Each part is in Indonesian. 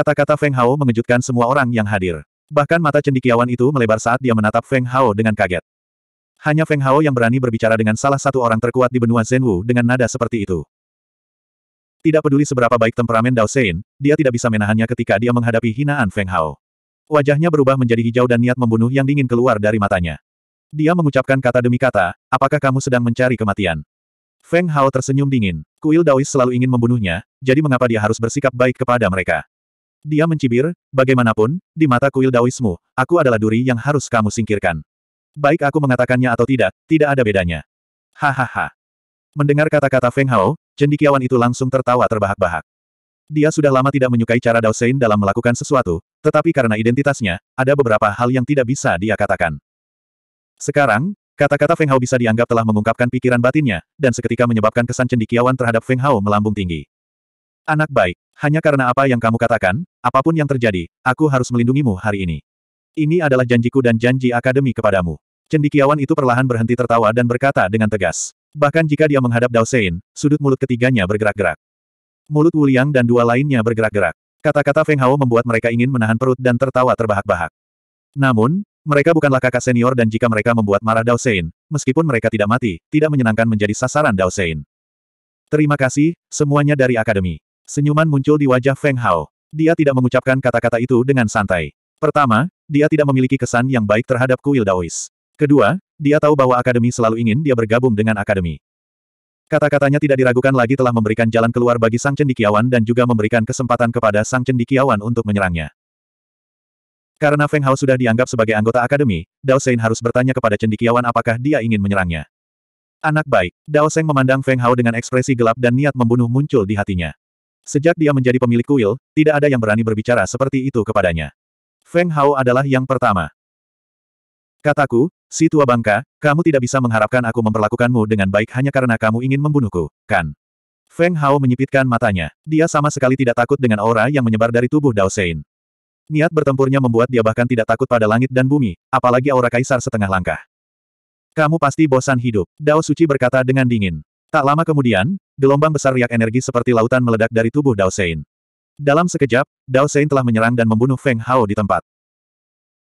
Kata-kata Feng Hao mengejutkan semua orang yang hadir. Bahkan mata cendikiawan itu melebar saat dia menatap Feng Hao dengan kaget. Hanya Feng Hao yang berani berbicara dengan salah satu orang terkuat di benua Zhenwu dengan nada seperti itu. Tidak peduli seberapa baik temperamen Dao Sein, dia tidak bisa menahannya ketika dia menghadapi hinaan Feng Hao. Wajahnya berubah menjadi hijau dan niat membunuh yang dingin keluar dari matanya. Dia mengucapkan kata demi kata, apakah kamu sedang mencari kematian? Feng Hao tersenyum dingin. Kuil Daois selalu ingin membunuhnya, jadi mengapa dia harus bersikap baik kepada mereka? Dia mencibir, bagaimanapun, di mata kuil Daoismu, aku adalah duri yang harus kamu singkirkan. Baik aku mengatakannya atau tidak, tidak ada bedanya. Hahaha. Mendengar kata-kata Feng Hao, cendikiawan itu langsung tertawa terbahak-bahak. Dia sudah lama tidak menyukai cara Dao Sein dalam melakukan sesuatu, tetapi karena identitasnya, ada beberapa hal yang tidak bisa dia katakan. Sekarang, kata-kata Feng Hao bisa dianggap telah mengungkapkan pikiran batinnya, dan seketika menyebabkan kesan cendikiawan terhadap Feng Hao melambung tinggi. Anak baik, hanya karena apa yang kamu katakan, apapun yang terjadi, aku harus melindungimu hari ini. Ini adalah janjiku dan janji akademi kepadamu. Cendikiawan itu perlahan berhenti tertawa dan berkata dengan tegas. Bahkan jika dia menghadap Daosein, sudut mulut ketiganya bergerak-gerak. Mulut Wuliang dan dua lainnya bergerak-gerak. Kata-kata Feng Hao membuat mereka ingin menahan perut dan tertawa terbahak-bahak. Namun, mereka bukanlah kakak senior dan jika mereka membuat marah Daosein, meskipun mereka tidak mati, tidak menyenangkan menjadi sasaran Daosein. Terima kasih, semuanya dari Akademi. Senyuman muncul di wajah Feng Hao. Dia tidak mengucapkan kata-kata itu dengan santai. Pertama, dia tidak memiliki kesan yang baik terhadap kuil Daois. Kedua, dia tahu bahwa Akademi selalu ingin dia bergabung dengan Akademi. Kata-katanya tidak diragukan lagi telah memberikan jalan keluar bagi Sang Cendikiawan dan juga memberikan kesempatan kepada Sang Cendikiawan untuk menyerangnya. Karena Feng Hao sudah dianggap sebagai anggota Akademi, Dao Sein harus bertanya kepada Cendikiawan apakah dia ingin menyerangnya. Anak baik, Dao Sein memandang Feng Hao dengan ekspresi gelap dan niat membunuh muncul di hatinya. Sejak dia menjadi pemilik kuil, tidak ada yang berani berbicara seperti itu kepadanya. Feng Hao adalah yang pertama. Kataku, si tua bangka, kamu tidak bisa mengharapkan aku memperlakukanmu dengan baik hanya karena kamu ingin membunuhku, kan? Feng Hao menyipitkan matanya. Dia sama sekali tidak takut dengan aura yang menyebar dari tubuh Dao Sein. Niat bertempurnya membuat dia bahkan tidak takut pada langit dan bumi, apalagi aura kaisar setengah langkah. Kamu pasti bosan hidup, Dao Suci berkata dengan dingin. Tak lama kemudian, gelombang besar riak energi seperti lautan meledak dari tubuh Dao Sein. Dalam sekejap, Dao Sein telah menyerang dan membunuh Feng Hao di tempat.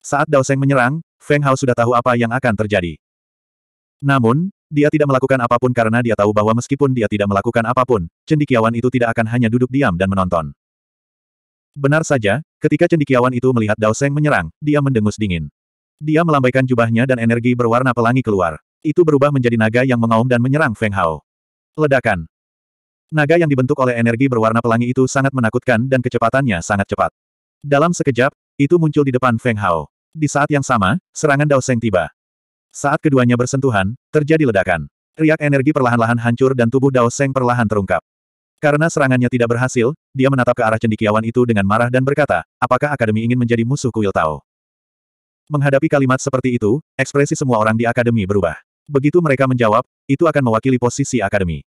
Saat Dao Sein menyerang, Feng Hao sudah tahu apa yang akan terjadi. Namun, dia tidak melakukan apapun karena dia tahu bahwa meskipun dia tidak melakukan apapun, cendikiawan itu tidak akan hanya duduk diam dan menonton. Benar saja, ketika cendikiawan itu melihat Dao Seng menyerang, dia mendengus dingin. Dia melambaikan jubahnya dan energi berwarna pelangi keluar. Itu berubah menjadi naga yang mengaum dan menyerang Feng Hao. Ledakan. Naga yang dibentuk oleh energi berwarna pelangi itu sangat menakutkan dan kecepatannya sangat cepat. Dalam sekejap, itu muncul di depan Feng Hao. Di saat yang sama, serangan Dao Seng tiba. Saat keduanya bersentuhan, terjadi ledakan. Riak energi perlahan-lahan hancur dan tubuh Dao Seng perlahan terungkap. Karena serangannya tidak berhasil, dia menatap ke arah cendikiawan itu dengan marah dan berkata, apakah Akademi ingin menjadi musuh kuil Tao? Menghadapi kalimat seperti itu, ekspresi semua orang di Akademi berubah. Begitu mereka menjawab, itu akan mewakili posisi akademi.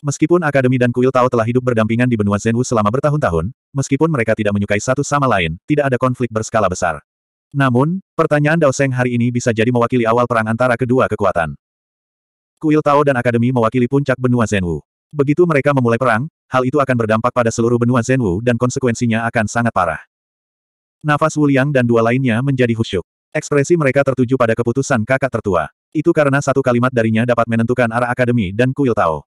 Meskipun akademi dan kuil Tao telah hidup berdampingan di benua Zenwu selama bertahun-tahun, meskipun mereka tidak menyukai satu sama lain, tidak ada konflik berskala besar. Namun, pertanyaan Dao Seng hari ini bisa jadi mewakili awal perang antara kedua kekuatan. Kuil Tao dan akademi mewakili puncak benua Zenwu. Begitu mereka memulai perang, hal itu akan berdampak pada seluruh benua Zenwu dan konsekuensinya akan sangat parah. Nafas Wuliang dan dua lainnya menjadi husyuk. Ekspresi mereka tertuju pada keputusan kakak tertua. Itu karena satu kalimat darinya dapat menentukan arah akademi dan kuil Tao.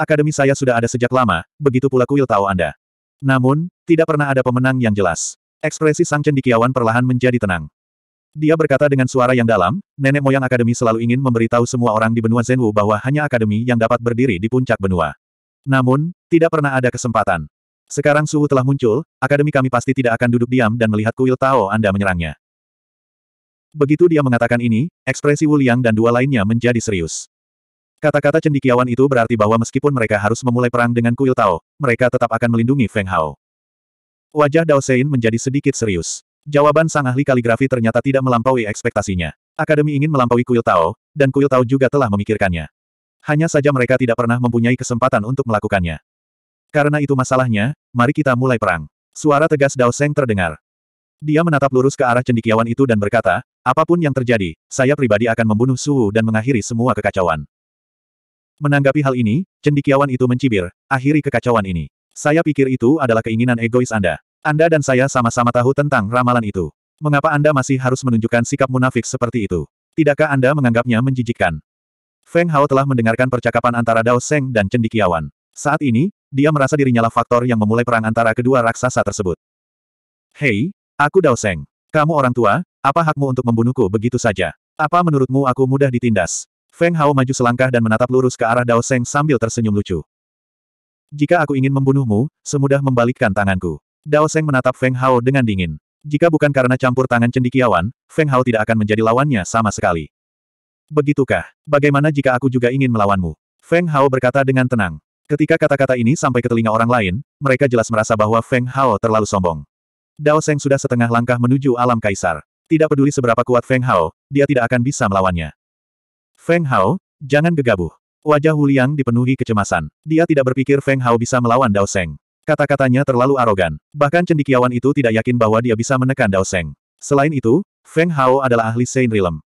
Akademi saya sudah ada sejak lama, begitu pula kuil Tao Anda. Namun, tidak pernah ada pemenang yang jelas. Ekspresi Sang Cendikiawan perlahan menjadi tenang. Dia berkata dengan suara yang dalam, nenek moyang akademi selalu ingin memberitahu semua orang di benua Zenwu bahwa hanya akademi yang dapat berdiri di puncak benua. Namun, tidak pernah ada kesempatan. Sekarang suhu telah muncul, akademi kami pasti tidak akan duduk diam dan melihat kuil Tao Anda menyerangnya. Begitu dia mengatakan ini, ekspresi Wuliang dan dua lainnya menjadi serius. Kata-kata cendikiawan itu berarti bahwa meskipun mereka harus memulai perang dengan kuil Tao, mereka tetap akan melindungi Feng Hao. Wajah Dao Sein menjadi sedikit serius. Jawaban sang ahli kaligrafi ternyata tidak melampaui ekspektasinya. Akademi ingin melampaui kuil Tao, dan kuil Tao juga telah memikirkannya. Hanya saja mereka tidak pernah mempunyai kesempatan untuk melakukannya. Karena itu masalahnya, mari kita mulai perang. Suara tegas Dao Seng terdengar. Dia menatap lurus ke arah cendikiawan itu dan berkata, Apapun yang terjadi, saya pribadi akan membunuh Suhu dan mengakhiri semua kekacauan. Menanggapi hal ini, cendikiawan itu mencibir, akhiri kekacauan ini. Saya pikir itu adalah keinginan egois Anda. Anda dan saya sama-sama tahu tentang ramalan itu. Mengapa Anda masih harus menunjukkan sikap munafik seperti itu? Tidakkah Anda menganggapnya menjijikkan? Feng Hao telah mendengarkan percakapan antara Dao Seng dan cendikiawan. Saat ini, dia merasa dirinya lah faktor yang memulai perang antara kedua raksasa tersebut. Hei, aku Dao Seng. Kamu orang tua, apa hakmu untuk membunuhku begitu saja? Apa menurutmu aku mudah ditindas? Feng Hao maju selangkah dan menatap lurus ke arah Dao Seng sambil tersenyum lucu. Jika aku ingin membunuhmu, semudah membalikkan tanganku. Dao Seng menatap Feng Hao dengan dingin. Jika bukan karena campur tangan cendikiawan, Feng Hao tidak akan menjadi lawannya sama sekali. Begitukah? Bagaimana jika aku juga ingin melawanmu? Feng Hao berkata dengan tenang. Ketika kata-kata ini sampai ke telinga orang lain, mereka jelas merasa bahwa Feng Hao terlalu sombong. Dao Seng sudah setengah langkah menuju alam kaisar. Tidak peduli seberapa kuat Feng Hao, dia tidak akan bisa melawannya. Feng Hao, jangan gegabah. Wajah Hu Liang dipenuhi kecemasan. Dia tidak berpikir Feng Hao bisa melawan Dao Seng. Kata-katanya terlalu arogan. Bahkan cendikiawan itu tidak yakin bahwa dia bisa menekan Dao Seng. Selain itu, Feng Hao adalah ahli Sein Realm.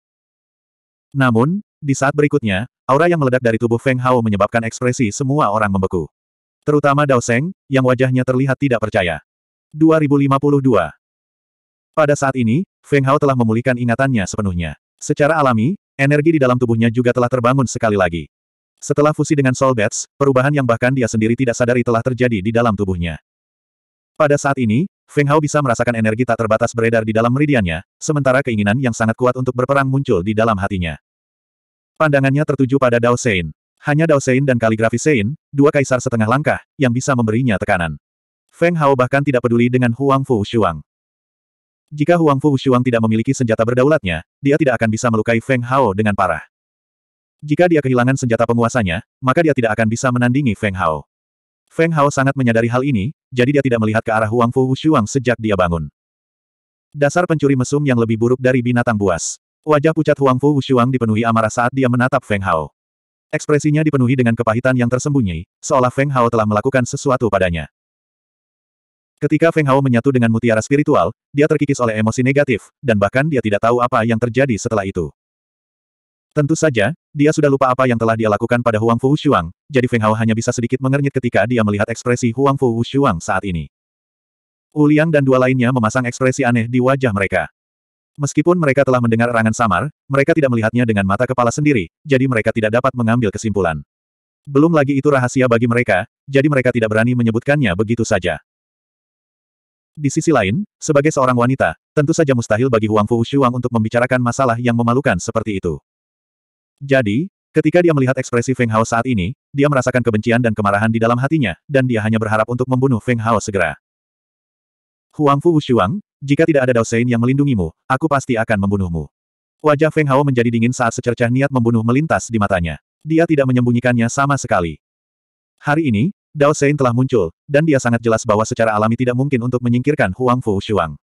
Namun, di saat berikutnya, aura yang meledak dari tubuh Feng Hao menyebabkan ekspresi semua orang membeku. Terutama Dao Seng, yang wajahnya terlihat tidak percaya. 2052 pada saat ini, Feng Hao telah memulihkan ingatannya sepenuhnya. Secara alami, energi di dalam tubuhnya juga telah terbangun sekali lagi. Setelah fusi dengan Soul Bats, perubahan yang bahkan dia sendiri tidak sadari telah terjadi di dalam tubuhnya. Pada saat ini, Feng Hao bisa merasakan energi tak terbatas beredar di dalam meridiannya, sementara keinginan yang sangat kuat untuk berperang muncul di dalam hatinya. Pandangannya tertuju pada Dao Sein. Hanya Dao Sein dan kaligrafi Sein, dua kaisar setengah langkah, yang bisa memberinya tekanan. Feng Hao bahkan tidak peduli dengan Huang Fu Shuang. Jika Huang Fu Wushuang tidak memiliki senjata berdaulatnya, dia tidak akan bisa melukai Feng Hao dengan parah. Jika dia kehilangan senjata penguasanya, maka dia tidak akan bisa menandingi Feng Hao. Feng Hao sangat menyadari hal ini, jadi dia tidak melihat ke arah Huang Fu Wushuang sejak dia bangun. Dasar pencuri mesum yang lebih buruk dari binatang buas. Wajah pucat Huang Fu Wushuang dipenuhi amarah saat dia menatap Feng Hao. Ekspresinya dipenuhi dengan kepahitan yang tersembunyi, seolah Feng Hao telah melakukan sesuatu padanya. Ketika Feng Hao menyatu dengan mutiara spiritual, dia terkikis oleh emosi negatif, dan bahkan dia tidak tahu apa yang terjadi setelah itu. Tentu saja, dia sudah lupa apa yang telah dia lakukan pada Huang Fu Wushuang, jadi Feng Hao hanya bisa sedikit mengernyit ketika dia melihat ekspresi Huang Fu Wushuang saat ini. Uliang dan dua lainnya memasang ekspresi aneh di wajah mereka. Meskipun mereka telah mendengar erangan samar, mereka tidak melihatnya dengan mata kepala sendiri, jadi mereka tidak dapat mengambil kesimpulan. Belum lagi itu rahasia bagi mereka, jadi mereka tidak berani menyebutkannya begitu saja. Di sisi lain, sebagai seorang wanita, tentu saja mustahil bagi Huang Fu Shuang untuk membicarakan masalah yang memalukan seperti itu. Jadi, ketika dia melihat ekspresi Feng Hao saat ini, dia merasakan kebencian dan kemarahan di dalam hatinya, dan dia hanya berharap untuk membunuh Feng Hao segera. Huang Fu Shuang, jika tidak ada Dao Sein yang melindungimu, aku pasti akan membunuhmu. Wajah Feng Hao menjadi dingin saat secercah niat membunuh melintas di matanya. Dia tidak menyembunyikannya sama sekali. Hari ini, Dao Sein telah muncul, dan dia sangat jelas bahwa secara alami tidak mungkin untuk menyingkirkan Huang Fu Shuang.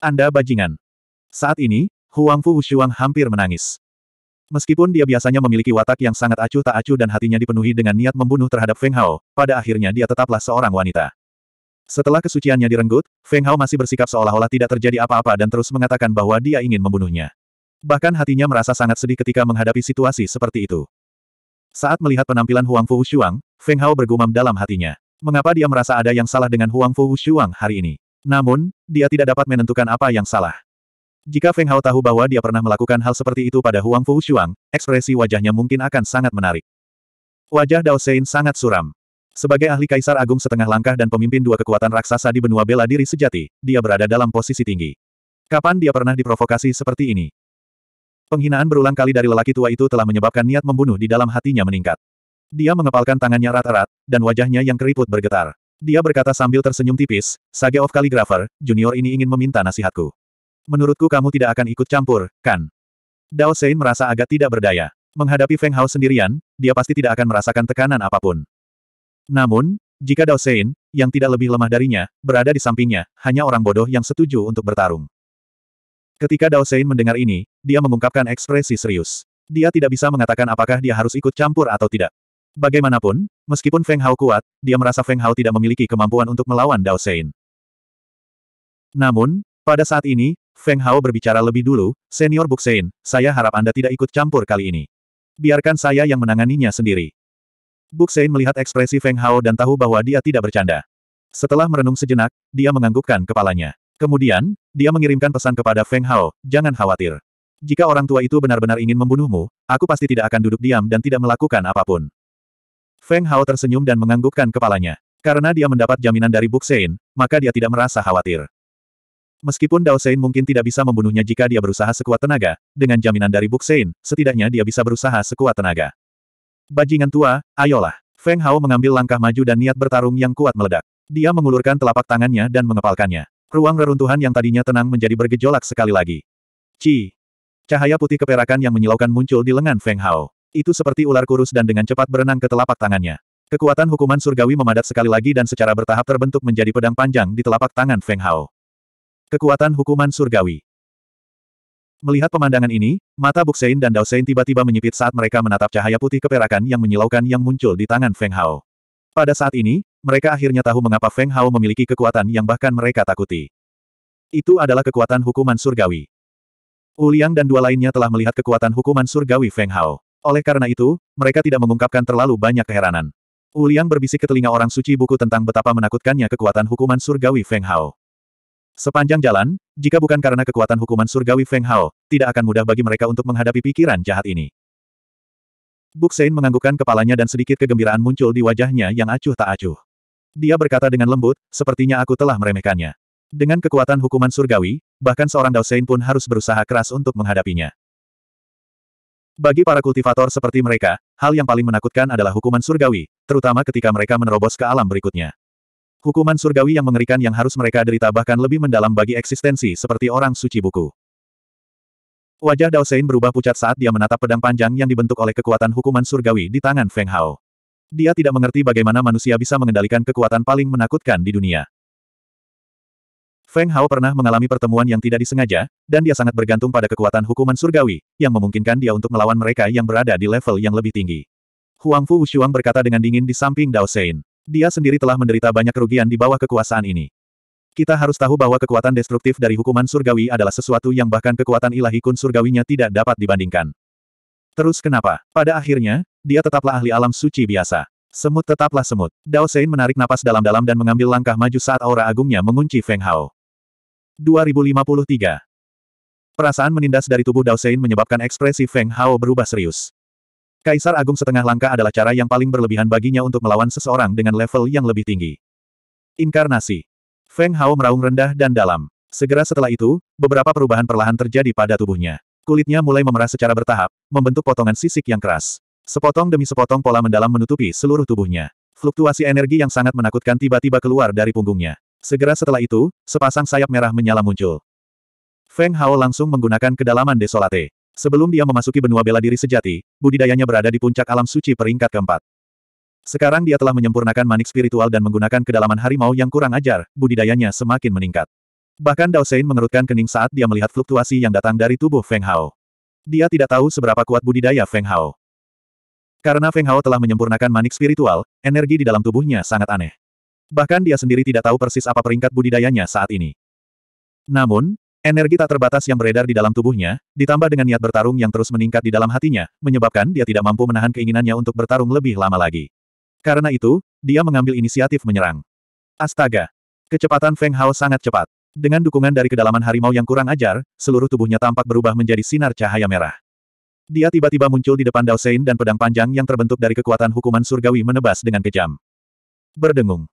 Anda bajingan. Saat ini, Huang Fu Shuang hampir menangis. Meskipun dia biasanya memiliki watak yang sangat acuh tak acuh dan hatinya dipenuhi dengan niat membunuh terhadap Feng Hao, pada akhirnya dia tetaplah seorang wanita. Setelah kesuciannya direnggut, Feng Hao masih bersikap seolah-olah tidak terjadi apa-apa dan terus mengatakan bahwa dia ingin membunuhnya. Bahkan hatinya merasa sangat sedih ketika menghadapi situasi seperti itu. Saat melihat penampilan Huang Fu Shuang, Feng Hao bergumam dalam hatinya. Mengapa dia merasa ada yang salah dengan Huang Fu Shuang hari ini? Namun, dia tidak dapat menentukan apa yang salah. Jika Feng Hao tahu bahwa dia pernah melakukan hal seperti itu pada Huang Fu Shuang, ekspresi wajahnya mungkin akan sangat menarik. Wajah Dao Sein sangat suram. Sebagai ahli kaisar agung setengah langkah dan pemimpin dua kekuatan raksasa di benua bela diri sejati, dia berada dalam posisi tinggi. Kapan dia pernah diprovokasi seperti ini? Penghinaan berulang kali dari lelaki tua itu telah menyebabkan niat membunuh di dalam hatinya meningkat. Dia mengepalkan tangannya rata-rat, dan wajahnya yang keriput bergetar. Dia berkata sambil tersenyum tipis, "Sage of Calligrapher, junior ini ingin meminta nasihatku. Menurutku kamu tidak akan ikut campur, kan? Dao Sein merasa agak tidak berdaya. Menghadapi Feng Hao sendirian, dia pasti tidak akan merasakan tekanan apapun. Namun, jika Dao Sein, yang tidak lebih lemah darinya, berada di sampingnya, hanya orang bodoh yang setuju untuk bertarung. Ketika Dao Sein mendengar ini, dia mengungkapkan ekspresi serius. Dia tidak bisa mengatakan apakah dia harus ikut campur atau tidak. Bagaimanapun, meskipun Feng Hao kuat, dia merasa Feng Hao tidak memiliki kemampuan untuk melawan Dao Sein. Namun, pada saat ini, Feng Hao berbicara lebih dulu, Senior Buxein, saya harap Anda tidak ikut campur kali ini. Biarkan saya yang menanganinya sendiri. Buxein melihat ekspresi Feng Hao dan tahu bahwa dia tidak bercanda. Setelah merenung sejenak, dia menganggukkan kepalanya. Kemudian, dia mengirimkan pesan kepada Feng Hao, jangan khawatir. Jika orang tua itu benar-benar ingin membunuhmu, aku pasti tidak akan duduk diam dan tidak melakukan apapun. Feng Hao tersenyum dan menganggukkan kepalanya. Karena dia mendapat jaminan dari Buxein, maka dia tidak merasa khawatir. Meskipun Dao Sein mungkin tidak bisa membunuhnya jika dia berusaha sekuat tenaga, dengan jaminan dari Buxein, setidaknya dia bisa berusaha sekuat tenaga. Bajingan tua, ayolah. Feng Hao mengambil langkah maju dan niat bertarung yang kuat meledak. Dia mengulurkan telapak tangannya dan mengepalkannya. Ruang reruntuhan yang tadinya tenang menjadi bergejolak sekali lagi. Ci. Cahaya putih keperakan yang menyilaukan muncul di lengan Feng Hao. Itu seperti ular kurus dan dengan cepat berenang ke telapak tangannya. Kekuatan hukuman surgawi memadat sekali lagi dan secara bertahap terbentuk menjadi pedang panjang di telapak tangan Feng Hao. Kekuatan hukuman surgawi Melihat pemandangan ini, mata Buksein dan Dausein tiba-tiba menyipit saat mereka menatap cahaya putih keperakan yang menyilaukan yang muncul di tangan Feng Hao. Pada saat ini, mereka akhirnya tahu mengapa Feng Hao memiliki kekuatan yang bahkan mereka takuti. Itu adalah kekuatan hukuman surgawi. Uliang dan dua lainnya telah melihat kekuatan hukuman surgawi Feng Hao. Oleh karena itu, mereka tidak mengungkapkan terlalu banyak keheranan. Uliang berbisik ke telinga orang suci buku tentang betapa menakutkannya kekuatan hukuman surgawi Feng Hao. Sepanjang jalan, jika bukan karena kekuatan hukuman surgawi Feng Hao, tidak akan mudah bagi mereka untuk menghadapi pikiran jahat ini. Sein menganggukkan kepalanya dan sedikit kegembiraan muncul di wajahnya yang acuh tak acuh. Dia berkata dengan lembut, sepertinya aku telah meremehkannya. Dengan kekuatan hukuman surgawi, bahkan seorang Dao Sein pun harus berusaha keras untuk menghadapinya. Bagi para kultivator seperti mereka, hal yang paling menakutkan adalah hukuman surgawi, terutama ketika mereka menerobos ke alam berikutnya. Hukuman surgawi yang mengerikan yang harus mereka derita bahkan lebih mendalam bagi eksistensi seperti orang suci buku. Wajah Dao Sein berubah pucat saat dia menatap pedang panjang yang dibentuk oleh kekuatan hukuman surgawi di tangan Feng Hao. Dia tidak mengerti bagaimana manusia bisa mengendalikan kekuatan paling menakutkan di dunia. Feng Hao pernah mengalami pertemuan yang tidak disengaja, dan dia sangat bergantung pada kekuatan hukuman surgawi, yang memungkinkan dia untuk melawan mereka yang berada di level yang lebih tinggi. Huang Fu Wushuang berkata dengan dingin di samping Dao Sein. Dia sendiri telah menderita banyak kerugian di bawah kekuasaan ini. Kita harus tahu bahwa kekuatan destruktif dari hukuman surgawi adalah sesuatu yang bahkan kekuatan ilahi kun surgawinya tidak dapat dibandingkan. Terus kenapa? Pada akhirnya, dia tetaplah ahli alam suci biasa. Semut tetaplah semut. Dao Sein menarik napas dalam-dalam dan mengambil langkah maju saat aura agungnya mengunci Feng Hao. 2053. Perasaan menindas dari tubuh Daosein menyebabkan ekspresi Feng Hao berubah serius. Kaisar Agung setengah langkah adalah cara yang paling berlebihan baginya untuk melawan seseorang dengan level yang lebih tinggi. Inkarnasi. Feng Hao meraung rendah dan dalam. Segera setelah itu, beberapa perubahan perlahan terjadi pada tubuhnya. Kulitnya mulai memerah secara bertahap, membentuk potongan sisik yang keras. Sepotong demi sepotong pola mendalam menutupi seluruh tubuhnya. Fluktuasi energi yang sangat menakutkan tiba-tiba keluar dari punggungnya. Segera setelah itu, sepasang sayap merah menyala muncul. Feng Hao langsung menggunakan kedalaman desolate. Sebelum dia memasuki benua bela diri sejati, budidayanya berada di puncak alam suci peringkat keempat. Sekarang dia telah menyempurnakan manik spiritual dan menggunakan kedalaman harimau yang kurang ajar, budidayanya semakin meningkat. Bahkan Dao Sein mengerutkan kening saat dia melihat fluktuasi yang datang dari tubuh Feng Hao. Dia tidak tahu seberapa kuat budidaya Feng Hao. Karena Feng Hao telah menyempurnakan manik spiritual, energi di dalam tubuhnya sangat aneh. Bahkan dia sendiri tidak tahu persis apa peringkat budidayanya saat ini. Namun, energi tak terbatas yang beredar di dalam tubuhnya, ditambah dengan niat bertarung yang terus meningkat di dalam hatinya, menyebabkan dia tidak mampu menahan keinginannya untuk bertarung lebih lama lagi. Karena itu, dia mengambil inisiatif menyerang. Astaga! Kecepatan Feng Hao sangat cepat. Dengan dukungan dari kedalaman harimau yang kurang ajar, seluruh tubuhnya tampak berubah menjadi sinar cahaya merah. Dia tiba-tiba muncul di depan Dao Sein dan pedang panjang yang terbentuk dari kekuatan hukuman surgawi menebas dengan kejam. Berdengung.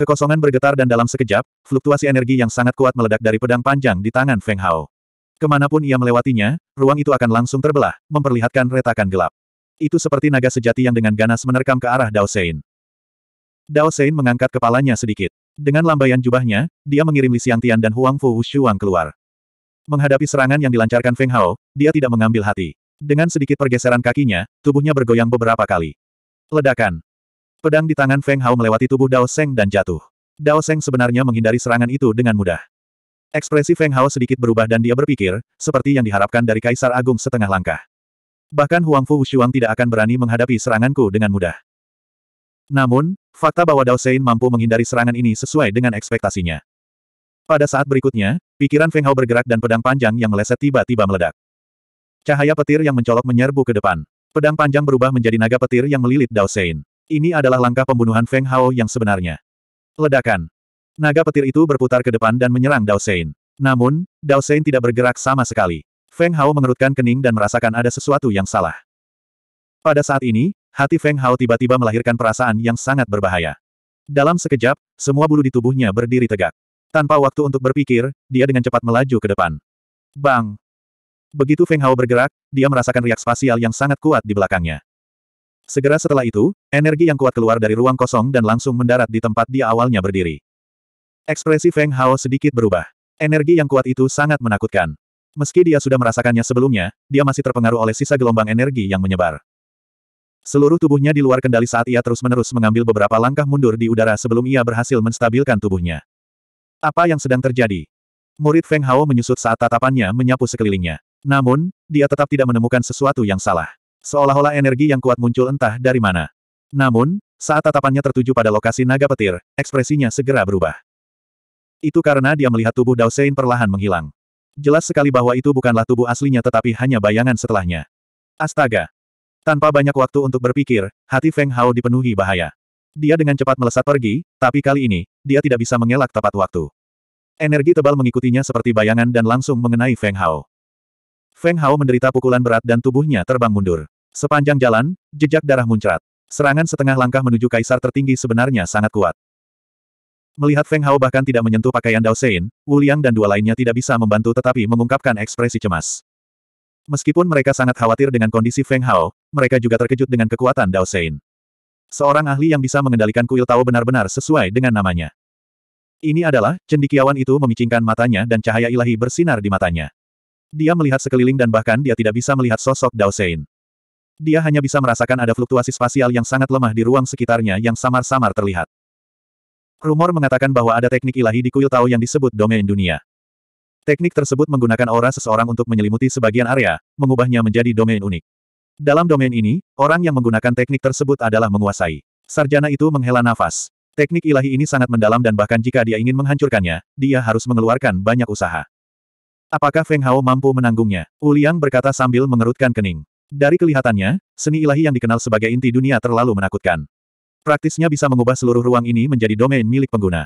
Kekosongan bergetar dan dalam sekejap, fluktuasi energi yang sangat kuat meledak dari pedang panjang di tangan Feng Hao. Kemanapun ia melewatinya, ruang itu akan langsung terbelah, memperlihatkan retakan gelap. Itu seperti naga sejati yang dengan ganas menerkam ke arah Dao Sein. Dao Sein mengangkat kepalanya sedikit. Dengan lambaian jubahnya, dia mengirim Li Tian dan Huang Fu Shuang keluar. Menghadapi serangan yang dilancarkan Feng Hao, dia tidak mengambil hati. Dengan sedikit pergeseran kakinya, tubuhnya bergoyang beberapa kali. Ledakan. Pedang di tangan Feng Hao melewati tubuh Dao Seng dan jatuh. Dao Seng sebenarnya menghindari serangan itu dengan mudah. Ekspresi Feng Hao sedikit berubah dan dia berpikir, seperti yang diharapkan dari Kaisar Agung setengah langkah. Bahkan Huang Fu Wushuang tidak akan berani menghadapi seranganku dengan mudah. Namun, fakta bahwa Dao Sein mampu menghindari serangan ini sesuai dengan ekspektasinya. Pada saat berikutnya, pikiran Feng Hao bergerak dan pedang panjang yang meleset tiba-tiba meledak. Cahaya petir yang mencolok menyerbu ke depan. Pedang panjang berubah menjadi naga petir yang melilit Dao Sein. Ini adalah langkah pembunuhan Feng Hao yang sebenarnya. Ledakan. Naga petir itu berputar ke depan dan menyerang Dao Sein. Namun, Dao Sein tidak bergerak sama sekali. Feng Hao mengerutkan kening dan merasakan ada sesuatu yang salah. Pada saat ini, hati Feng Hao tiba-tiba melahirkan perasaan yang sangat berbahaya. Dalam sekejap, semua bulu di tubuhnya berdiri tegak. Tanpa waktu untuk berpikir, dia dengan cepat melaju ke depan. Bang! Begitu Feng Hao bergerak, dia merasakan riak spasial yang sangat kuat di belakangnya. Segera setelah itu, energi yang kuat keluar dari ruang kosong dan langsung mendarat di tempat dia awalnya berdiri. Ekspresi Feng Hao sedikit berubah. Energi yang kuat itu sangat menakutkan. Meski dia sudah merasakannya sebelumnya, dia masih terpengaruh oleh sisa gelombang energi yang menyebar. Seluruh tubuhnya di luar kendali saat ia terus-menerus mengambil beberapa langkah mundur di udara sebelum ia berhasil menstabilkan tubuhnya. Apa yang sedang terjadi? Murid Feng Hao menyusut saat tatapannya menyapu sekelilingnya. Namun, dia tetap tidak menemukan sesuatu yang salah. Seolah-olah energi yang kuat muncul entah dari mana. Namun, saat tatapannya tertuju pada lokasi naga petir, ekspresinya segera berubah. Itu karena dia melihat tubuh Dao Sein perlahan menghilang. Jelas sekali bahwa itu bukanlah tubuh aslinya tetapi hanya bayangan setelahnya. Astaga! Tanpa banyak waktu untuk berpikir, hati Feng Hao dipenuhi bahaya. Dia dengan cepat melesat pergi, tapi kali ini, dia tidak bisa mengelak tepat waktu. Energi tebal mengikutinya seperti bayangan dan langsung mengenai Feng Hao. Feng Hao menderita pukulan berat dan tubuhnya terbang mundur. Sepanjang jalan, jejak darah muncrat. Serangan setengah langkah menuju kaisar tertinggi sebenarnya sangat kuat. Melihat Feng Hao bahkan tidak menyentuh pakaian Dao Sein, Wu Liang dan dua lainnya tidak bisa membantu tetapi mengungkapkan ekspresi cemas. Meskipun mereka sangat khawatir dengan kondisi Feng Hao, mereka juga terkejut dengan kekuatan Dao Sein. Seorang ahli yang bisa mengendalikan kuil Tao benar-benar sesuai dengan namanya. Ini adalah, cendikiawan itu memicingkan matanya dan cahaya ilahi bersinar di matanya. Dia melihat sekeliling dan bahkan dia tidak bisa melihat sosok Dao Sein. Dia hanya bisa merasakan ada fluktuasi spasial yang sangat lemah di ruang sekitarnya yang samar-samar terlihat. Rumor mengatakan bahwa ada teknik ilahi di kuil Tao yang disebut domain dunia. Teknik tersebut menggunakan aura seseorang untuk menyelimuti sebagian area, mengubahnya menjadi domain unik. Dalam domain ini, orang yang menggunakan teknik tersebut adalah menguasai. Sarjana itu menghela nafas. Teknik ilahi ini sangat mendalam dan bahkan jika dia ingin menghancurkannya, dia harus mengeluarkan banyak usaha. Apakah Feng Hao mampu menanggungnya? Uliang berkata sambil mengerutkan kening. Dari kelihatannya, seni ilahi yang dikenal sebagai inti dunia terlalu menakutkan. Praktisnya bisa mengubah seluruh ruang ini menjadi domain milik pengguna.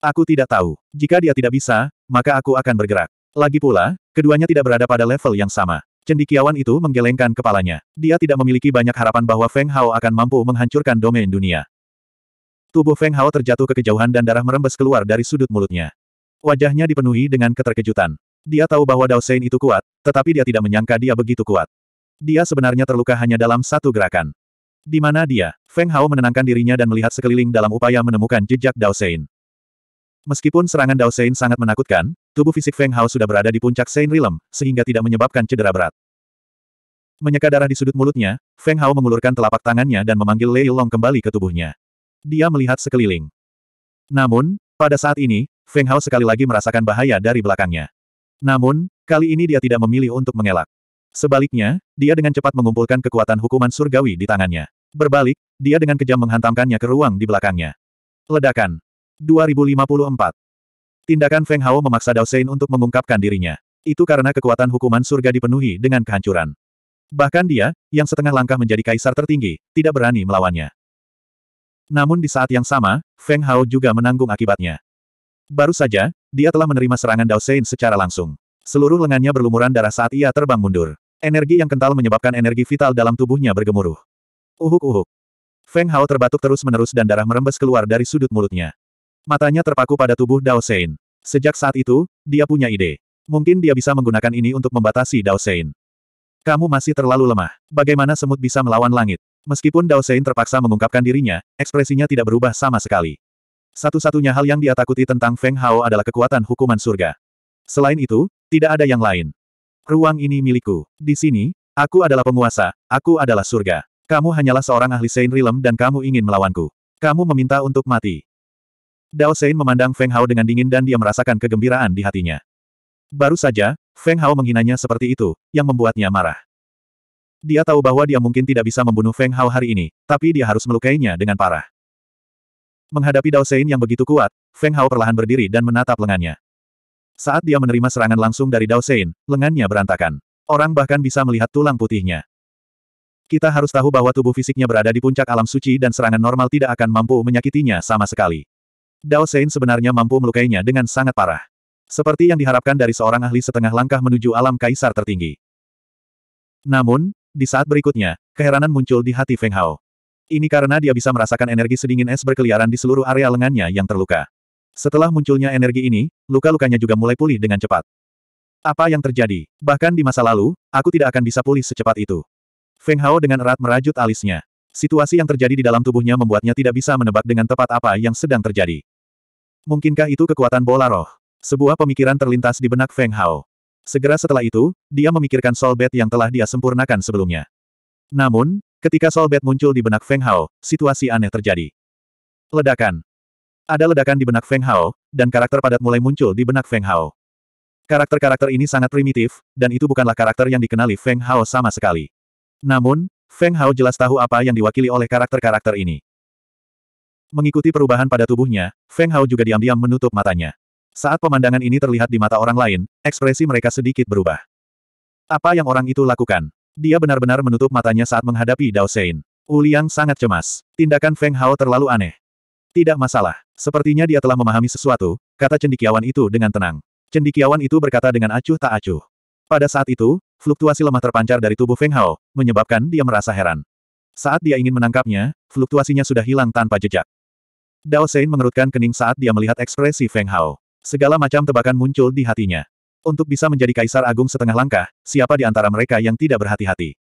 Aku tidak tahu. Jika dia tidak bisa, maka aku akan bergerak. Lagi pula, keduanya tidak berada pada level yang sama. Cendikiawan itu menggelengkan kepalanya. Dia tidak memiliki banyak harapan bahwa Feng Hao akan mampu menghancurkan domain dunia. Tubuh Feng Hao terjatuh ke kejauhan dan darah merembes keluar dari sudut mulutnya. Wajahnya dipenuhi dengan keterkejutan. Dia tahu bahwa Dao Sein itu kuat, tetapi dia tidak menyangka dia begitu kuat. Dia sebenarnya terluka hanya dalam satu gerakan. Di mana dia? Feng Hao menenangkan dirinya dan melihat sekeliling dalam upaya menemukan jejak Dao Sein. Meskipun serangan Dao Sein sangat menakutkan, tubuh fisik Feng Hao sudah berada di puncak Sein Realm, sehingga tidak menyebabkan cedera berat. Menyeka darah di sudut mulutnya, Feng Hao mengulurkan telapak tangannya dan memanggil Lei Long kembali ke tubuhnya. Dia melihat sekeliling. Namun, pada saat ini, Feng Hao sekali lagi merasakan bahaya dari belakangnya. Namun, kali ini dia tidak memilih untuk mengelak. Sebaliknya, dia dengan cepat mengumpulkan kekuatan hukuman surgawi di tangannya. Berbalik, dia dengan kejam menghantamkannya ke ruang di belakangnya. Ledakan. 2054. Tindakan Feng Hao memaksa Dao Sein untuk mengungkapkan dirinya. Itu karena kekuatan hukuman surga dipenuhi dengan kehancuran. Bahkan dia, yang setengah langkah menjadi kaisar tertinggi, tidak berani melawannya. Namun di saat yang sama, Feng Hao juga menanggung akibatnya. Baru saja, dia telah menerima serangan Dao Sein secara langsung. Seluruh lengannya berlumuran darah saat ia terbang mundur. Energi yang kental menyebabkan energi vital dalam tubuhnya bergemuruh. Uhuk-uhuk. Feng Hao terbatuk terus-menerus dan darah merembes keluar dari sudut mulutnya. Matanya terpaku pada tubuh Dao Sein. Sejak saat itu, dia punya ide. Mungkin dia bisa menggunakan ini untuk membatasi Dao Sein. Kamu masih terlalu lemah. Bagaimana semut bisa melawan langit? Meskipun Dao Sein terpaksa mengungkapkan dirinya, ekspresinya tidak berubah sama sekali. Satu-satunya hal yang dia takuti tentang Feng Hao adalah kekuatan hukuman surga. Selain itu, tidak ada yang lain. Ruang ini milikku. Di sini, aku adalah penguasa, aku adalah surga. Kamu hanyalah seorang ahli Sein Rilem dan kamu ingin melawanku. Kamu meminta untuk mati. Dao Sein memandang Feng Hao dengan dingin dan dia merasakan kegembiraan di hatinya. Baru saja, Feng Hao menghinanya seperti itu, yang membuatnya marah. Dia tahu bahwa dia mungkin tidak bisa membunuh Feng Hao hari ini, tapi dia harus melukainya dengan parah. Menghadapi Dao Sein yang begitu kuat, Feng Hao perlahan berdiri dan menatap lengannya. Saat dia menerima serangan langsung dari Dao Sein, lengannya berantakan. Orang bahkan bisa melihat tulang putihnya. Kita harus tahu bahwa tubuh fisiknya berada di puncak alam suci dan serangan normal tidak akan mampu menyakitinya sama sekali. Dao Sein sebenarnya mampu melukainya dengan sangat parah. Seperti yang diharapkan dari seorang ahli setengah langkah menuju alam kaisar tertinggi. Namun, di saat berikutnya, keheranan muncul di hati Feng Hao. Ini karena dia bisa merasakan energi sedingin es berkeliaran di seluruh area lengannya yang terluka. Setelah munculnya energi ini, luka-lukanya juga mulai pulih dengan cepat. Apa yang terjadi? Bahkan di masa lalu, aku tidak akan bisa pulih secepat itu. Feng Hao dengan erat merajut alisnya. Situasi yang terjadi di dalam tubuhnya membuatnya tidak bisa menebak dengan tepat apa yang sedang terjadi. Mungkinkah itu kekuatan bola roh? Sebuah pemikiran terlintas di benak Feng Hao. Segera setelah itu, dia memikirkan Soul Bed yang telah dia sempurnakan sebelumnya. Namun, Ketika Solbet muncul di benak Feng Hao, situasi aneh terjadi. Ledakan. Ada ledakan di benak Feng Hao, dan karakter padat mulai muncul di benak Feng Hao. Karakter-karakter ini sangat primitif, dan itu bukanlah karakter yang dikenali Feng Hao sama sekali. Namun, Feng Hao jelas tahu apa yang diwakili oleh karakter-karakter ini. Mengikuti perubahan pada tubuhnya, Feng Hao juga diam-diam menutup matanya. Saat pemandangan ini terlihat di mata orang lain, ekspresi mereka sedikit berubah. Apa yang orang itu lakukan? Dia benar-benar menutup matanya saat menghadapi Dao Sein. Uliang sangat cemas. Tindakan Feng Hao terlalu aneh. Tidak masalah. Sepertinya dia telah memahami sesuatu, kata cendikiawan itu dengan tenang. Cendikiawan itu berkata dengan acuh tak acuh. Pada saat itu, fluktuasi lemah terpancar dari tubuh Feng Hao, menyebabkan dia merasa heran. Saat dia ingin menangkapnya, fluktuasinya sudah hilang tanpa jejak. Dao Sein mengerutkan kening saat dia melihat ekspresi Feng Hao. Segala macam tebakan muncul di hatinya. Untuk bisa menjadi kaisar agung setengah langkah, siapa di antara mereka yang tidak berhati-hati?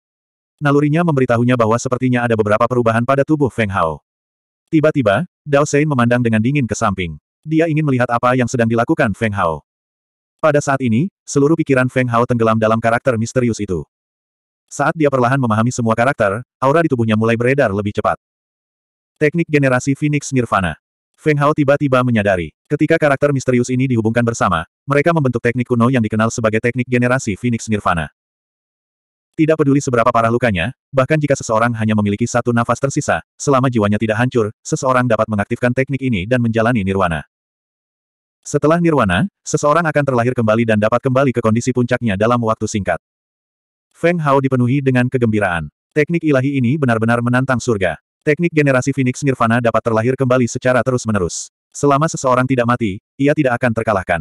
Nalurinya memberitahunya bahwa sepertinya ada beberapa perubahan pada tubuh Feng Hao. Tiba-tiba, Dao Sein memandang dengan dingin ke samping. Dia ingin melihat apa yang sedang dilakukan Feng Hao. Pada saat ini, seluruh pikiran Feng Hao tenggelam dalam karakter misterius itu. Saat dia perlahan memahami semua karakter, aura di tubuhnya mulai beredar lebih cepat. Teknik generasi Phoenix Nirvana. Feng Hao tiba-tiba menyadari, ketika karakter misterius ini dihubungkan bersama, mereka membentuk teknik kuno yang dikenal sebagai teknik generasi Phoenix Nirvana. Tidak peduli seberapa parah lukanya, bahkan jika seseorang hanya memiliki satu nafas tersisa, selama jiwanya tidak hancur, seseorang dapat mengaktifkan teknik ini dan menjalani nirwana. Setelah nirwana, seseorang akan terlahir kembali dan dapat kembali ke kondisi puncaknya dalam waktu singkat. Feng Hao dipenuhi dengan kegembiraan. Teknik ilahi ini benar-benar menantang surga. Teknik generasi Phoenix Nirvana dapat terlahir kembali secara terus-menerus. Selama seseorang tidak mati, ia tidak akan terkalahkan.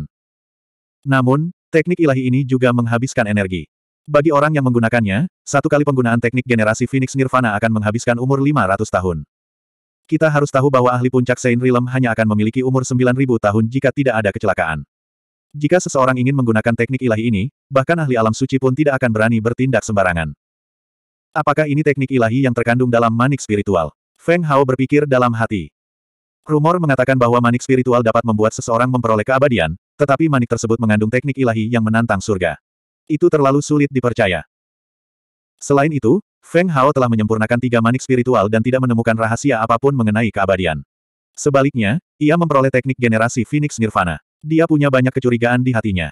Namun, teknik ilahi ini juga menghabiskan energi. Bagi orang yang menggunakannya, satu kali penggunaan teknik generasi Phoenix Nirvana akan menghabiskan umur 500 tahun. Kita harus tahu bahwa ahli puncak Saint Realm hanya akan memiliki umur 9000 tahun jika tidak ada kecelakaan. Jika seseorang ingin menggunakan teknik ilahi ini, bahkan ahli alam suci pun tidak akan berani bertindak sembarangan. Apakah ini teknik ilahi yang terkandung dalam manik spiritual? Feng Hao berpikir dalam hati. Rumor mengatakan bahwa manik spiritual dapat membuat seseorang memperoleh keabadian, tetapi manik tersebut mengandung teknik ilahi yang menantang surga. Itu terlalu sulit dipercaya. Selain itu, Feng Hao telah menyempurnakan tiga manik spiritual dan tidak menemukan rahasia apapun mengenai keabadian. Sebaliknya, ia memperoleh teknik generasi Phoenix Nirvana. Dia punya banyak kecurigaan di hatinya.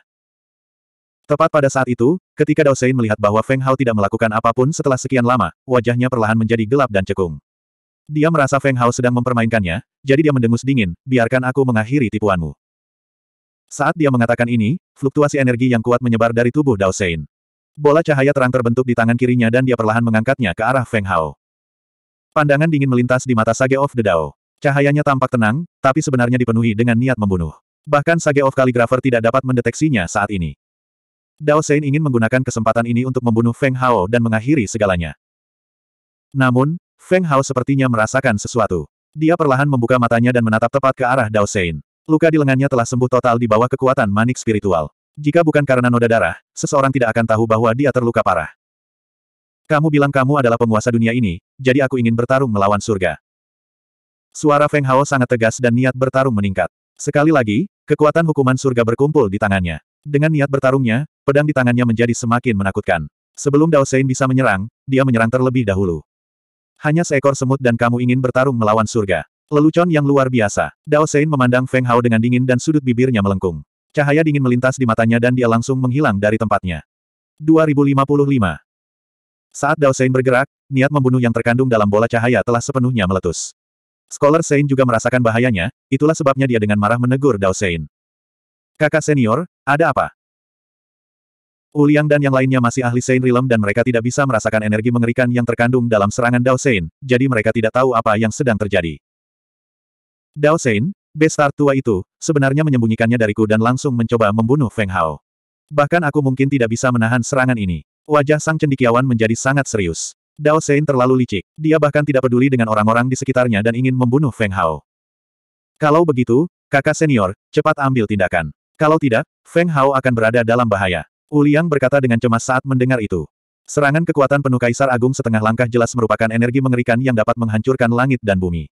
Tepat pada saat itu, ketika Dao Sein melihat bahwa Feng Hao tidak melakukan apapun setelah sekian lama, wajahnya perlahan menjadi gelap dan cekung. Dia merasa Feng Hao sedang mempermainkannya, jadi dia mendengus dingin, biarkan aku mengakhiri tipuanmu. Saat dia mengatakan ini, fluktuasi energi yang kuat menyebar dari tubuh Dao Sein. Bola cahaya terang terbentuk di tangan kirinya dan dia perlahan mengangkatnya ke arah Feng Hao. Pandangan dingin melintas di mata Sage of the Dao. Cahayanya tampak tenang, tapi sebenarnya dipenuhi dengan niat membunuh. Bahkan Sage of Calligrapher tidak dapat mendeteksinya saat ini. Dao Sein ingin menggunakan kesempatan ini untuk membunuh Feng Hao dan mengakhiri segalanya. Namun, Feng Hao sepertinya merasakan sesuatu. Dia perlahan membuka matanya dan menatap tepat ke arah Dao Sein. Luka di lengannya telah sembuh total di bawah kekuatan manik spiritual. Jika bukan karena noda darah, seseorang tidak akan tahu bahwa dia terluka parah. Kamu bilang kamu adalah penguasa dunia ini, jadi aku ingin bertarung melawan surga. Suara Feng Hao sangat tegas dan niat bertarung meningkat. Sekali lagi, kekuatan hukuman surga berkumpul di tangannya. Dengan niat bertarungnya, pedang di tangannya menjadi semakin menakutkan. Sebelum Dao Sein bisa menyerang, dia menyerang terlebih dahulu. Hanya seekor semut dan kamu ingin bertarung melawan surga. Lelucon yang luar biasa. Dao Sein memandang Feng Hao dengan dingin dan sudut bibirnya melengkung. Cahaya dingin melintas di matanya dan dia langsung menghilang dari tempatnya. 2055 Saat Dao Sein bergerak, niat membunuh yang terkandung dalam bola cahaya telah sepenuhnya meletus. Scholar Sein juga merasakan bahayanya, itulah sebabnya dia dengan marah menegur Dao Sein. Kakak senior, ada apa? Uliang dan yang lainnya masih ahli Sein Realm dan mereka tidak bisa merasakan energi mengerikan yang terkandung dalam serangan Dao Sein, jadi mereka tidak tahu apa yang sedang terjadi. Dao Sein, bestar tua itu, sebenarnya menyembunyikannya dariku dan langsung mencoba membunuh Feng Hao. Bahkan aku mungkin tidak bisa menahan serangan ini. Wajah sang cendikiawan menjadi sangat serius. Dao Sein terlalu licik. Dia bahkan tidak peduli dengan orang-orang di sekitarnya dan ingin membunuh Feng Hao. Kalau begitu, kakak senior, cepat ambil tindakan. Kalau tidak, Feng Hao akan berada dalam bahaya. Uliang berkata dengan cemas saat mendengar itu. Serangan kekuatan penuh Kaisar Agung setengah langkah jelas merupakan energi mengerikan yang dapat menghancurkan langit dan bumi.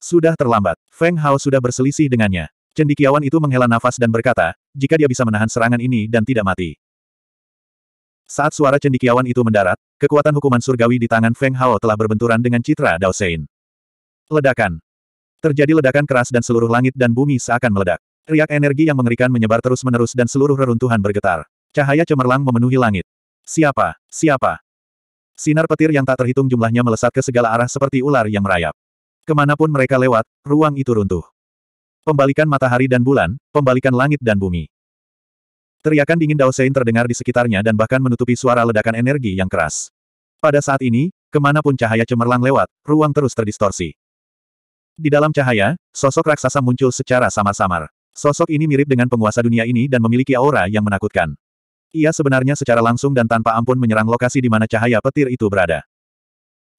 Sudah terlambat. Feng Hao sudah berselisih dengannya. Cendikiawan itu menghela nafas dan berkata, jika dia bisa menahan serangan ini dan tidak mati. Saat suara cendikiawan itu mendarat, kekuatan hukuman surgawi di tangan Feng Hao telah berbenturan dengan citra Dao Sein. Ledakan. Terjadi ledakan keras dan seluruh langit dan bumi seakan meledak. Riak energi yang mengerikan menyebar terus-menerus dan seluruh reruntuhan bergetar. Cahaya cemerlang memenuhi langit. Siapa? Siapa? Sinar petir yang tak terhitung jumlahnya melesat ke segala arah seperti ular yang merayap. Kemanapun mereka lewat, ruang itu runtuh. Pembalikan matahari dan bulan, pembalikan langit dan bumi. Teriakan dingin Daosein terdengar di sekitarnya dan bahkan menutupi suara ledakan energi yang keras. Pada saat ini, kemanapun cahaya cemerlang lewat, ruang terus terdistorsi. Di dalam cahaya, sosok raksasa muncul secara samar-samar. Sosok ini mirip dengan penguasa dunia ini dan memiliki aura yang menakutkan. Ia sebenarnya secara langsung dan tanpa ampun menyerang lokasi di mana cahaya petir itu berada.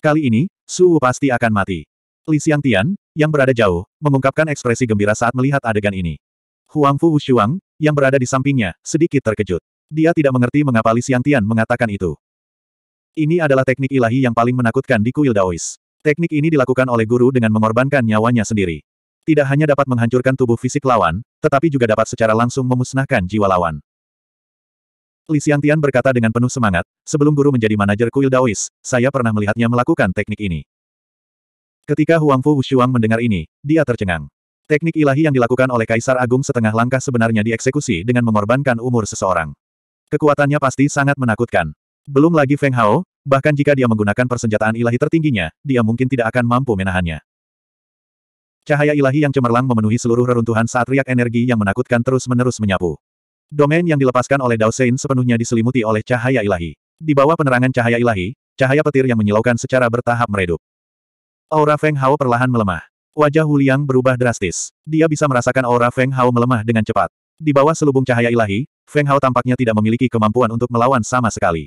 Kali ini, Su pasti akan mati. Li Xiang Tian, yang berada jauh, mengungkapkan ekspresi gembira saat melihat adegan ini. Huang Fu Wushuang, yang berada di sampingnya, sedikit terkejut. Dia tidak mengerti mengapa Li Xiang Tian mengatakan itu. Ini adalah teknik ilahi yang paling menakutkan di kuil Daois. Teknik ini dilakukan oleh guru dengan mengorbankan nyawanya sendiri tidak hanya dapat menghancurkan tubuh fisik lawan, tetapi juga dapat secara langsung memusnahkan jiwa lawan. Li Xiangtian berkata dengan penuh semangat, sebelum guru menjadi manajer kuil Daois, saya pernah melihatnya melakukan teknik ini. Ketika Huang Fu Wushuang mendengar ini, dia tercengang. Teknik ilahi yang dilakukan oleh Kaisar Agung setengah langkah sebenarnya dieksekusi dengan mengorbankan umur seseorang. Kekuatannya pasti sangat menakutkan. Belum lagi Feng Hao, bahkan jika dia menggunakan persenjataan ilahi tertingginya, dia mungkin tidak akan mampu menahannya. Cahaya ilahi yang cemerlang memenuhi seluruh reruntuhan saat riak energi yang menakutkan terus-menerus menyapu. Domain yang dilepaskan oleh Dao Sein sepenuhnya diselimuti oleh cahaya ilahi. Di bawah penerangan cahaya ilahi, cahaya petir yang menyilaukan secara bertahap meredup. Aura Feng Hao perlahan melemah. Wajah Hu Liang berubah drastis. Dia bisa merasakan aura Feng Hao melemah dengan cepat. Di bawah selubung cahaya ilahi, Feng Hao tampaknya tidak memiliki kemampuan untuk melawan sama sekali.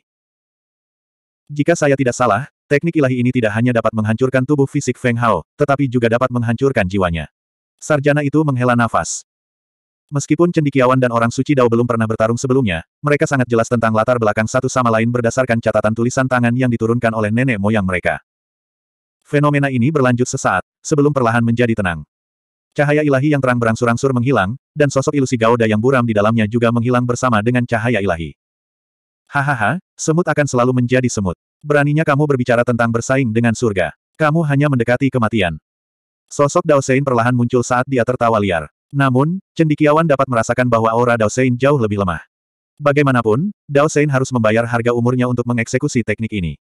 Jika saya tidak salah, Teknik ilahi ini tidak hanya dapat menghancurkan tubuh fisik Feng Hao, tetapi juga dapat menghancurkan jiwanya. Sarjana itu menghela nafas. Meskipun cendikiawan dan orang suci Dao belum pernah bertarung sebelumnya, mereka sangat jelas tentang latar belakang satu sama lain berdasarkan catatan tulisan tangan yang diturunkan oleh nenek moyang mereka. Fenomena ini berlanjut sesaat, sebelum perlahan menjadi tenang. Cahaya ilahi yang terang berangsur-angsur menghilang, dan sosok ilusi Gaoda yang buram di dalamnya juga menghilang bersama dengan cahaya ilahi. Hahaha, semut akan selalu menjadi semut. Beraninya kamu berbicara tentang bersaing dengan surga. Kamu hanya mendekati kematian. Sosok Daosein perlahan muncul saat dia tertawa liar. Namun, cendikiawan dapat merasakan bahwa aura Daosein jauh lebih lemah. Bagaimanapun, Daosein harus membayar harga umurnya untuk mengeksekusi teknik ini.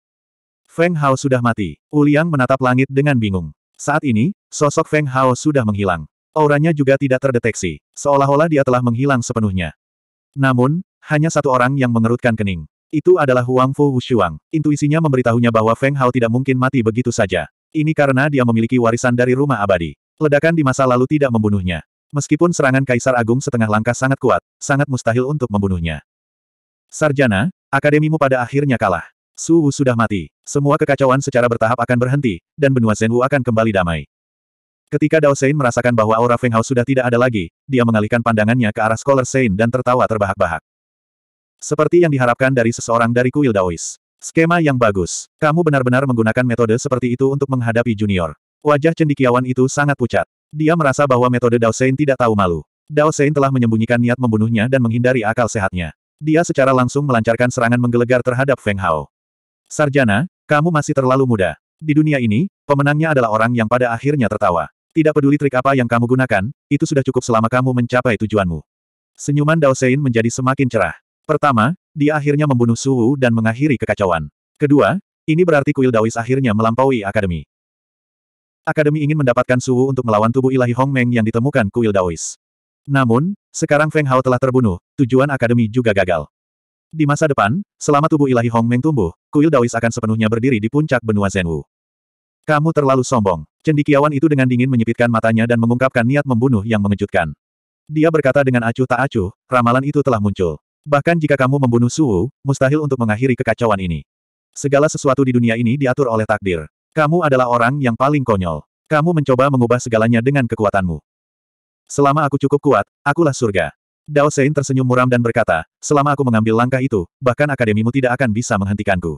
Feng Hao sudah mati. Uliang menatap langit dengan bingung. Saat ini, sosok Feng Hao sudah menghilang. Auranya juga tidak terdeteksi, seolah-olah dia telah menghilang sepenuhnya. Namun, hanya satu orang yang mengerutkan kening. Itu adalah Huang Fu Wushuang. Intuisinya memberitahunya bahwa Feng Hao tidak mungkin mati begitu saja. Ini karena dia memiliki warisan dari rumah abadi. Ledakan di masa lalu tidak membunuhnya. Meskipun serangan Kaisar Agung setengah langkah sangat kuat, sangat mustahil untuk membunuhnya. Sarjana, akademimu pada akhirnya kalah. Su Wu sudah mati. Semua kekacauan secara bertahap akan berhenti, dan benua Zen Wu akan kembali damai. Ketika Dao Sein merasakan bahwa aura Feng Hao sudah tidak ada lagi, dia mengalihkan pandangannya ke arah Scholar Sein dan tertawa terbahak-bahak. Seperti yang diharapkan dari seseorang dari kuil Daois. Skema yang bagus. Kamu benar-benar menggunakan metode seperti itu untuk menghadapi junior. Wajah cendikiawan itu sangat pucat. Dia merasa bahwa metode Dao Sein tidak tahu malu. Dao Sein telah menyembunyikan niat membunuhnya dan menghindari akal sehatnya. Dia secara langsung melancarkan serangan menggelegar terhadap Feng Hao. Sarjana, kamu masih terlalu muda. Di dunia ini, pemenangnya adalah orang yang pada akhirnya tertawa. Tidak peduli trik apa yang kamu gunakan, itu sudah cukup selama kamu mencapai tujuanmu. Senyuman Dao Sein menjadi semakin cerah. Pertama, dia akhirnya membunuh Suhu dan mengakhiri kekacauan. Kedua, ini berarti kuil Dawis akhirnya melampaui akademi. Akademi ingin mendapatkan Suhu untuk melawan tubuh ilahi Hong Meng yang ditemukan kuil Dawis. Namun, sekarang Feng Hao telah terbunuh, tujuan akademi juga gagal. Di masa depan, selama tubuh ilahi Hong Meng tumbuh, kuil Dawis akan sepenuhnya berdiri di puncak benua Zenwu. Kamu terlalu sombong. Cendikiawan itu dengan dingin menyipitkan matanya dan mengungkapkan niat membunuh yang mengejutkan. Dia berkata dengan acuh tak acuh, ramalan itu telah muncul. Bahkan jika kamu membunuh Suwu, mustahil untuk mengakhiri kekacauan ini. Segala sesuatu di dunia ini diatur oleh takdir. Kamu adalah orang yang paling konyol. Kamu mencoba mengubah segalanya dengan kekuatanmu. Selama aku cukup kuat, akulah surga. Dao Sein tersenyum muram dan berkata, selama aku mengambil langkah itu, bahkan akademimu tidak akan bisa menghentikanku.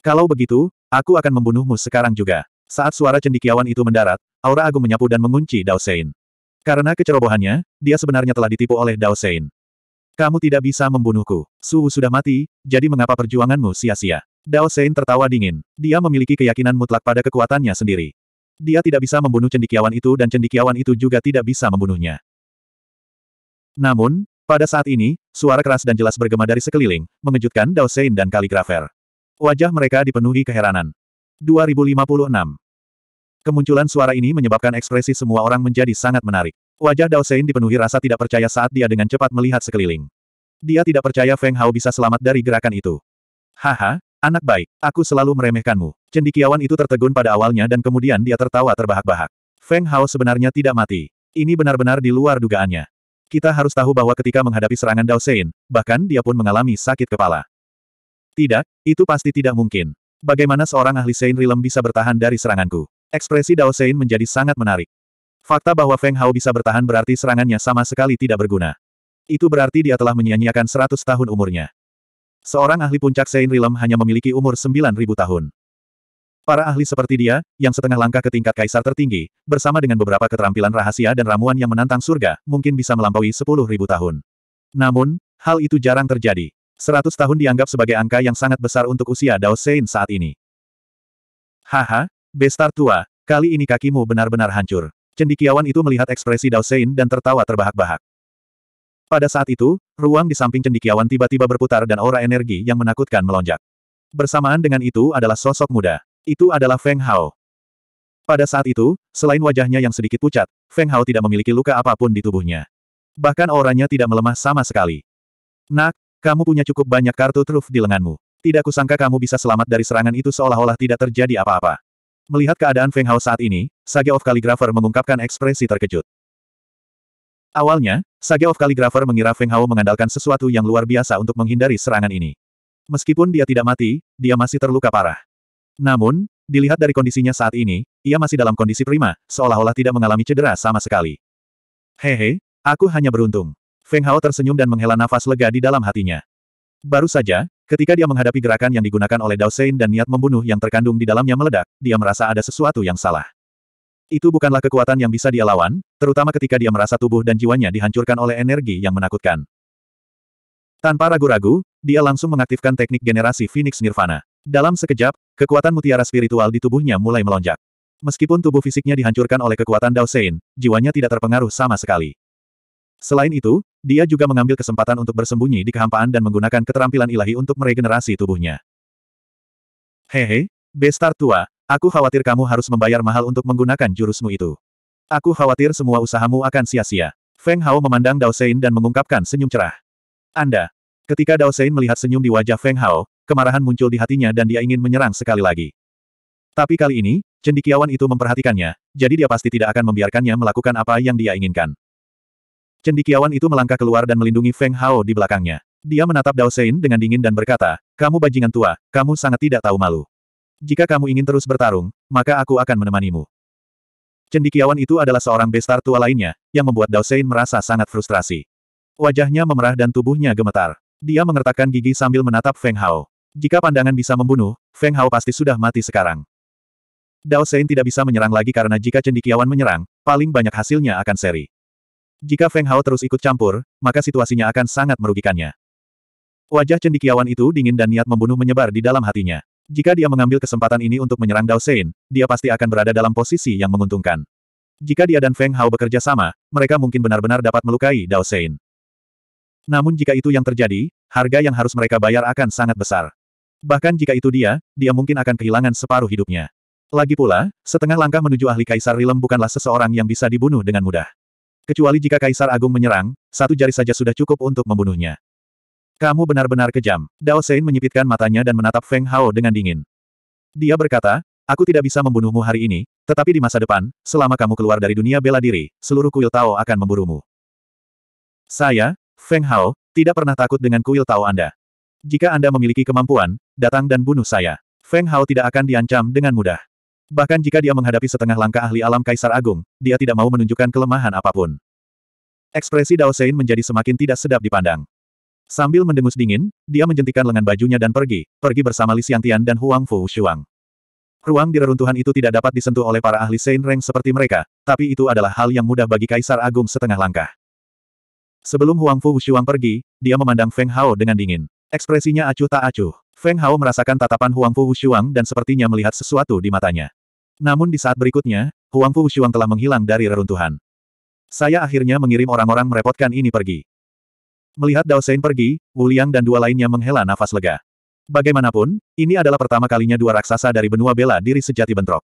Kalau begitu, aku akan membunuhmu sekarang juga. Saat suara cendikiawan itu mendarat, aura agung menyapu dan mengunci Dao Sein. Karena kecerobohannya, dia sebenarnya telah ditipu oleh Dao Sein. Kamu tidak bisa membunuhku. Suu sudah mati, jadi mengapa perjuanganmu sia-sia? Dao Sein tertawa dingin. Dia memiliki keyakinan mutlak pada kekuatannya sendiri. Dia tidak bisa membunuh cendikiawan itu dan cendikiawan itu juga tidak bisa membunuhnya. Namun, pada saat ini, suara keras dan jelas bergema dari sekeliling, mengejutkan Dao Sein dan kaligrafer. Wajah mereka dipenuhi keheranan. 2056 Kemunculan suara ini menyebabkan ekspresi semua orang menjadi sangat menarik. Wajah Dao Sein dipenuhi rasa tidak percaya saat dia dengan cepat melihat sekeliling. Dia tidak percaya Feng Hao bisa selamat dari gerakan itu. Haha, anak baik, aku selalu meremehkanmu. Cendikiawan itu tertegun pada awalnya dan kemudian dia tertawa terbahak-bahak. Feng Hao sebenarnya tidak mati. Ini benar-benar di luar dugaannya. Kita harus tahu bahwa ketika menghadapi serangan Dao Sein, bahkan dia pun mengalami sakit kepala. Tidak, itu pasti tidak mungkin. Bagaimana seorang ahli Sein Rilem bisa bertahan dari seranganku? Ekspresi Dao Sein menjadi sangat menarik. Fakta bahwa Feng Hao bisa bertahan berarti serangannya sama sekali tidak berguna. Itu berarti dia telah menyia-nyiakan 100 tahun umurnya. Seorang ahli puncak Sein Rilem hanya memiliki umur 9.000 tahun. Para ahli seperti dia, yang setengah langkah ke tingkat kaisar tertinggi, bersama dengan beberapa keterampilan rahasia dan ramuan yang menantang surga, mungkin bisa melampaui 10.000 tahun. Namun, hal itu jarang terjadi. 100 tahun dianggap sebagai angka yang sangat besar untuk usia Dao Sein saat ini. Haha, bestar tua, kali ini kakimu benar-benar hancur. Cendikiawan itu melihat ekspresi Dao Sein dan tertawa terbahak-bahak. Pada saat itu, ruang di samping cendikiawan tiba-tiba berputar dan aura energi yang menakutkan melonjak. Bersamaan dengan itu adalah sosok muda. Itu adalah Feng Hao. Pada saat itu, selain wajahnya yang sedikit pucat, Feng Hao tidak memiliki luka apapun di tubuhnya. Bahkan auranya tidak melemah sama sekali. Nak, kamu punya cukup banyak kartu truf di lenganmu. Tidak kusangka kamu bisa selamat dari serangan itu seolah-olah tidak terjadi apa-apa. Melihat keadaan Feng Hao saat ini, Sage of Calligrapher mengungkapkan ekspresi terkejut. Awalnya, Sage of Calligrapher mengira Feng Hao mengandalkan sesuatu yang luar biasa untuk menghindari serangan ini. Meskipun dia tidak mati, dia masih terluka parah. Namun, dilihat dari kondisinya saat ini, ia masih dalam kondisi prima, seolah-olah tidak mengalami cedera sama sekali. Hehe, aku hanya beruntung. Feng Hao tersenyum dan menghela nafas lega di dalam hatinya. Baru saja, ketika dia menghadapi gerakan yang digunakan oleh Dao Sein dan niat membunuh yang terkandung di dalamnya meledak, dia merasa ada sesuatu yang salah. Itu bukanlah kekuatan yang bisa dia lawan, terutama ketika dia merasa tubuh dan jiwanya dihancurkan oleh energi yang menakutkan. Tanpa ragu-ragu, dia langsung mengaktifkan teknik generasi Phoenix Nirvana. Dalam sekejap, kekuatan mutiara spiritual di tubuhnya mulai melonjak. Meskipun tubuh fisiknya dihancurkan oleh kekuatan Dao Sein, jiwanya tidak terpengaruh sama sekali. Selain itu, dia juga mengambil kesempatan untuk bersembunyi di kehampaan dan menggunakan keterampilan ilahi untuk meregenerasi tubuhnya. Hehe, Bestar tua, aku khawatir kamu harus membayar mahal untuk menggunakan jurusmu itu. Aku khawatir semua usahamu akan sia-sia. Feng Hao memandang Dao Sein dan mengungkapkan senyum cerah. Anda. Ketika Dao Sein melihat senyum di wajah Feng Hao, kemarahan muncul di hatinya dan dia ingin menyerang sekali lagi. Tapi kali ini, cendikiawan itu memperhatikannya, jadi dia pasti tidak akan membiarkannya melakukan apa yang dia inginkan. Cendikiawan itu melangkah keluar dan melindungi Feng Hao di belakangnya. Dia menatap Dao Sein dengan dingin dan berkata, kamu bajingan tua, kamu sangat tidak tahu malu. Jika kamu ingin terus bertarung, maka aku akan menemanimu. Cendikiawan itu adalah seorang bestar tua lainnya, yang membuat Dao Sein merasa sangat frustrasi. Wajahnya memerah dan tubuhnya gemetar. Dia mengertakkan gigi sambil menatap Feng Hao. Jika pandangan bisa membunuh, Feng Hao pasti sudah mati sekarang. Dao Sein tidak bisa menyerang lagi karena jika cendikiawan menyerang, paling banyak hasilnya akan seri. Jika Feng Hao terus ikut campur, maka situasinya akan sangat merugikannya. Wajah cendikiawan itu dingin dan niat membunuh menyebar di dalam hatinya. Jika dia mengambil kesempatan ini untuk menyerang Dao Sein, dia pasti akan berada dalam posisi yang menguntungkan. Jika dia dan Feng Hao bekerja sama, mereka mungkin benar-benar dapat melukai Dao Sein. Namun jika itu yang terjadi, harga yang harus mereka bayar akan sangat besar. Bahkan jika itu dia, dia mungkin akan kehilangan separuh hidupnya. Lagi pula, setengah langkah menuju ahli kaisar Rilem bukanlah seseorang yang bisa dibunuh dengan mudah. Kecuali jika Kaisar Agung menyerang, satu jari saja sudah cukup untuk membunuhnya. Kamu benar-benar kejam. Dao Sein menyipitkan matanya dan menatap Feng Hao dengan dingin. Dia berkata, aku tidak bisa membunuhmu hari ini, tetapi di masa depan, selama kamu keluar dari dunia bela diri, seluruh kuil Tao akan memburumu. Saya, Feng Hao, tidak pernah takut dengan kuil Tao Anda. Jika Anda memiliki kemampuan, datang dan bunuh saya. Feng Hao tidak akan diancam dengan mudah. Bahkan jika dia menghadapi setengah langkah ahli alam Kaisar Agung, dia tidak mau menunjukkan kelemahan apapun. Ekspresi Dao Sein menjadi semakin tidak sedap dipandang. Sambil mendengus dingin, dia menjentikan lengan bajunya dan pergi, pergi bersama Li Xiangtian dan Huang Fu Shuang. Ruang di reruntuhan itu tidak dapat disentuh oleh para ahli Sein Reng seperti mereka, tapi itu adalah hal yang mudah bagi Kaisar Agung setengah langkah. Sebelum Huang Fu Shuang pergi, dia memandang Feng Hao dengan dingin. Ekspresinya acuh tak acuh. Feng Hao merasakan tatapan Huang Fu Shuang dan sepertinya melihat sesuatu di matanya. Namun di saat berikutnya, Huangfu Wushuang telah menghilang dari reruntuhan. Saya akhirnya mengirim orang-orang merepotkan ini pergi. Melihat Dao Sein pergi, Wu Liang dan dua lainnya menghela nafas lega. Bagaimanapun, ini adalah pertama kalinya dua raksasa dari benua bela diri sejati bentrok.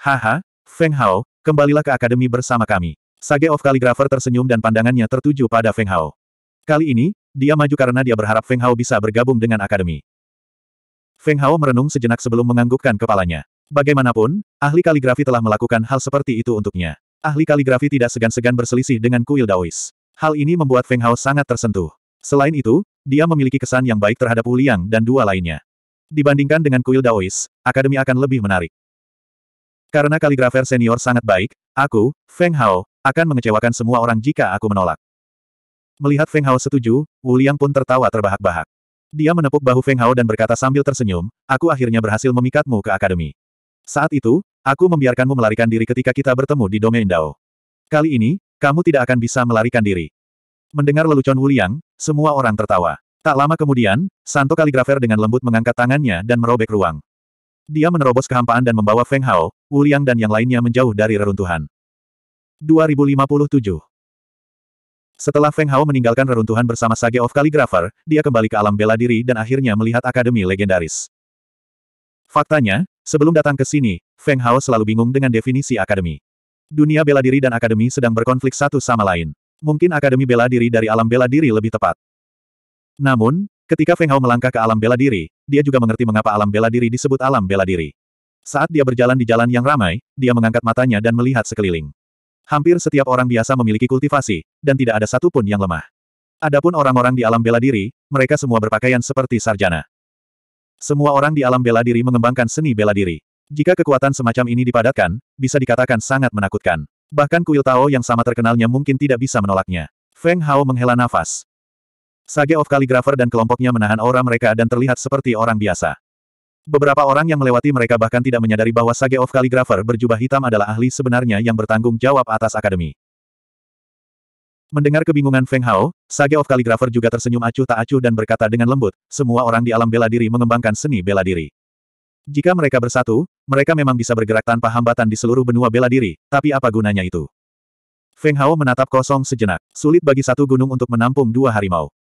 Haha, Feng Hao, kembalilah ke akademi bersama kami. Sage of Calligrapher tersenyum dan pandangannya tertuju pada Feng Hao. Kali ini, dia maju karena dia berharap Feng Hao bisa bergabung dengan akademi. Feng Hao merenung sejenak sebelum menganggukkan kepalanya. Bagaimanapun, ahli kaligrafi telah melakukan hal seperti itu untuknya. Ahli kaligrafi tidak segan-segan berselisih dengan kuil Daois. Hal ini membuat Feng Hao sangat tersentuh. Selain itu, dia memiliki kesan yang baik terhadap Wu Liang dan dua lainnya. Dibandingkan dengan kuil Daois, akademi akan lebih menarik. Karena kaligrafer senior sangat baik, aku, Feng Hao, akan mengecewakan semua orang jika aku menolak. Melihat Feng Hao setuju, Wu Liang pun tertawa terbahak-bahak. Dia menepuk bahu Feng Hao dan berkata sambil tersenyum, aku akhirnya berhasil memikatmu ke akademi. Saat itu, aku membiarkanmu melarikan diri ketika kita bertemu di domain Dao. Kali ini, kamu tidak akan bisa melarikan diri. Mendengar lelucon Wuliang, semua orang tertawa. Tak lama kemudian, Santo Kaligrafer dengan lembut mengangkat tangannya dan merobek ruang. Dia menerobos kehampaan dan membawa Feng Hao, Wuliang dan yang lainnya menjauh dari reruntuhan. 2057 Setelah Feng Hao meninggalkan reruntuhan bersama Sage of Kaligrafer, dia kembali ke alam bela diri dan akhirnya melihat Akademi Legendaris. Faktanya, Sebelum datang ke sini, Feng Hao selalu bingung dengan definisi akademi. Dunia bela diri dan akademi sedang berkonflik satu sama lain. Mungkin akademi bela diri dari alam bela diri lebih tepat. Namun, ketika Feng Hao melangkah ke alam bela diri, dia juga mengerti mengapa alam bela diri disebut alam bela diri. Saat dia berjalan di jalan yang ramai, dia mengangkat matanya dan melihat sekeliling. Hampir setiap orang biasa memiliki kultivasi, dan tidak ada satupun yang lemah. Adapun orang-orang di alam bela diri, mereka semua berpakaian seperti sarjana. Semua orang di alam bela diri mengembangkan seni bela diri. Jika kekuatan semacam ini dipadatkan, bisa dikatakan sangat menakutkan. Bahkan kuil Tao yang sama terkenalnya mungkin tidak bisa menolaknya. Feng Hao menghela nafas. Sage of Calligrapher dan kelompoknya menahan aura mereka dan terlihat seperti orang biasa. Beberapa orang yang melewati mereka bahkan tidak menyadari bahwa Sage of Calligrapher berjubah hitam adalah ahli sebenarnya yang bertanggung jawab atas akademi. Mendengar kebingungan Feng Hao, Sage of Calligrapher juga tersenyum acuh tak acuh dan berkata dengan lembut, semua orang di alam bela diri mengembangkan seni bela diri. Jika mereka bersatu, mereka memang bisa bergerak tanpa hambatan di seluruh benua bela diri, tapi apa gunanya itu? Feng Hao menatap kosong sejenak. Sulit bagi satu gunung untuk menampung dua harimau.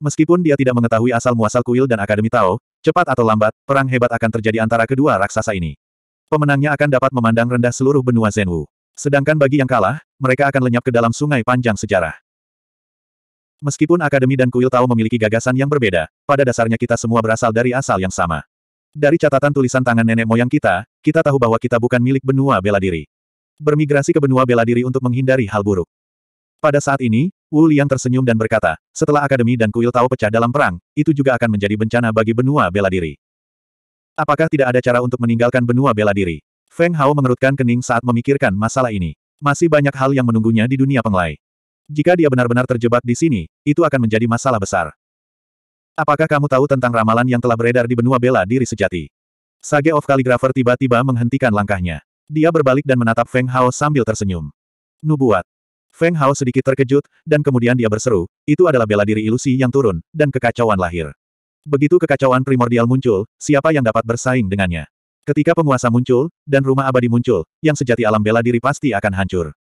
Meskipun dia tidak mengetahui asal-muasal kuil dan Akademi Tao, cepat atau lambat, perang hebat akan terjadi antara kedua raksasa ini. Pemenangnya akan dapat memandang rendah seluruh benua Zenwu. Sedangkan bagi yang kalah, mereka akan lenyap ke dalam sungai panjang sejarah. Meskipun Akademi dan Kuil Tao memiliki gagasan yang berbeda, pada dasarnya kita semua berasal dari asal yang sama. Dari catatan tulisan tangan nenek moyang kita, kita tahu bahwa kita bukan milik benua bela diri. Bermigrasi ke benua bela diri untuk menghindari hal buruk. Pada saat ini, Wu Liang tersenyum dan berkata, setelah Akademi dan Kuil Tao pecah dalam perang, itu juga akan menjadi bencana bagi benua bela diri. Apakah tidak ada cara untuk meninggalkan benua bela diri? Feng Hao mengerutkan kening saat memikirkan masalah ini. Masih banyak hal yang menunggunya di dunia penglai. Jika dia benar-benar terjebak di sini, itu akan menjadi masalah besar. Apakah kamu tahu tentang ramalan yang telah beredar di benua bela diri sejati? Sage of Calligrapher tiba-tiba menghentikan langkahnya. Dia berbalik dan menatap Feng Hao sambil tersenyum. Nubuat. Feng Hao sedikit terkejut, dan kemudian dia berseru, itu adalah bela diri ilusi yang turun, dan kekacauan lahir. Begitu kekacauan primordial muncul, siapa yang dapat bersaing dengannya? Ketika penguasa muncul, dan rumah abadi muncul, yang sejati alam bela diri pasti akan hancur.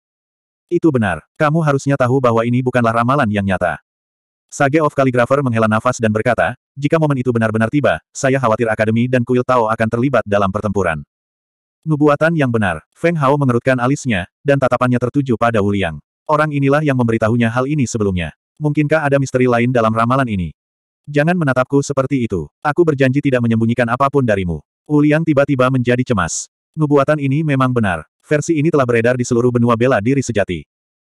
Itu benar. Kamu harusnya tahu bahwa ini bukanlah ramalan yang nyata. Sage of Calligrapher menghela nafas dan berkata, jika momen itu benar-benar tiba, saya khawatir akademi dan kuil Tao akan terlibat dalam pertempuran. Nubuatan yang benar, Feng Hao mengerutkan alisnya, dan tatapannya tertuju pada Wu Liang. Orang inilah yang memberitahunya hal ini sebelumnya. Mungkinkah ada misteri lain dalam ramalan ini? Jangan menatapku seperti itu. Aku berjanji tidak menyembunyikan apapun darimu. Uliang tiba-tiba menjadi cemas. Nubuatan ini memang benar. Versi ini telah beredar di seluruh benua bela diri sejati.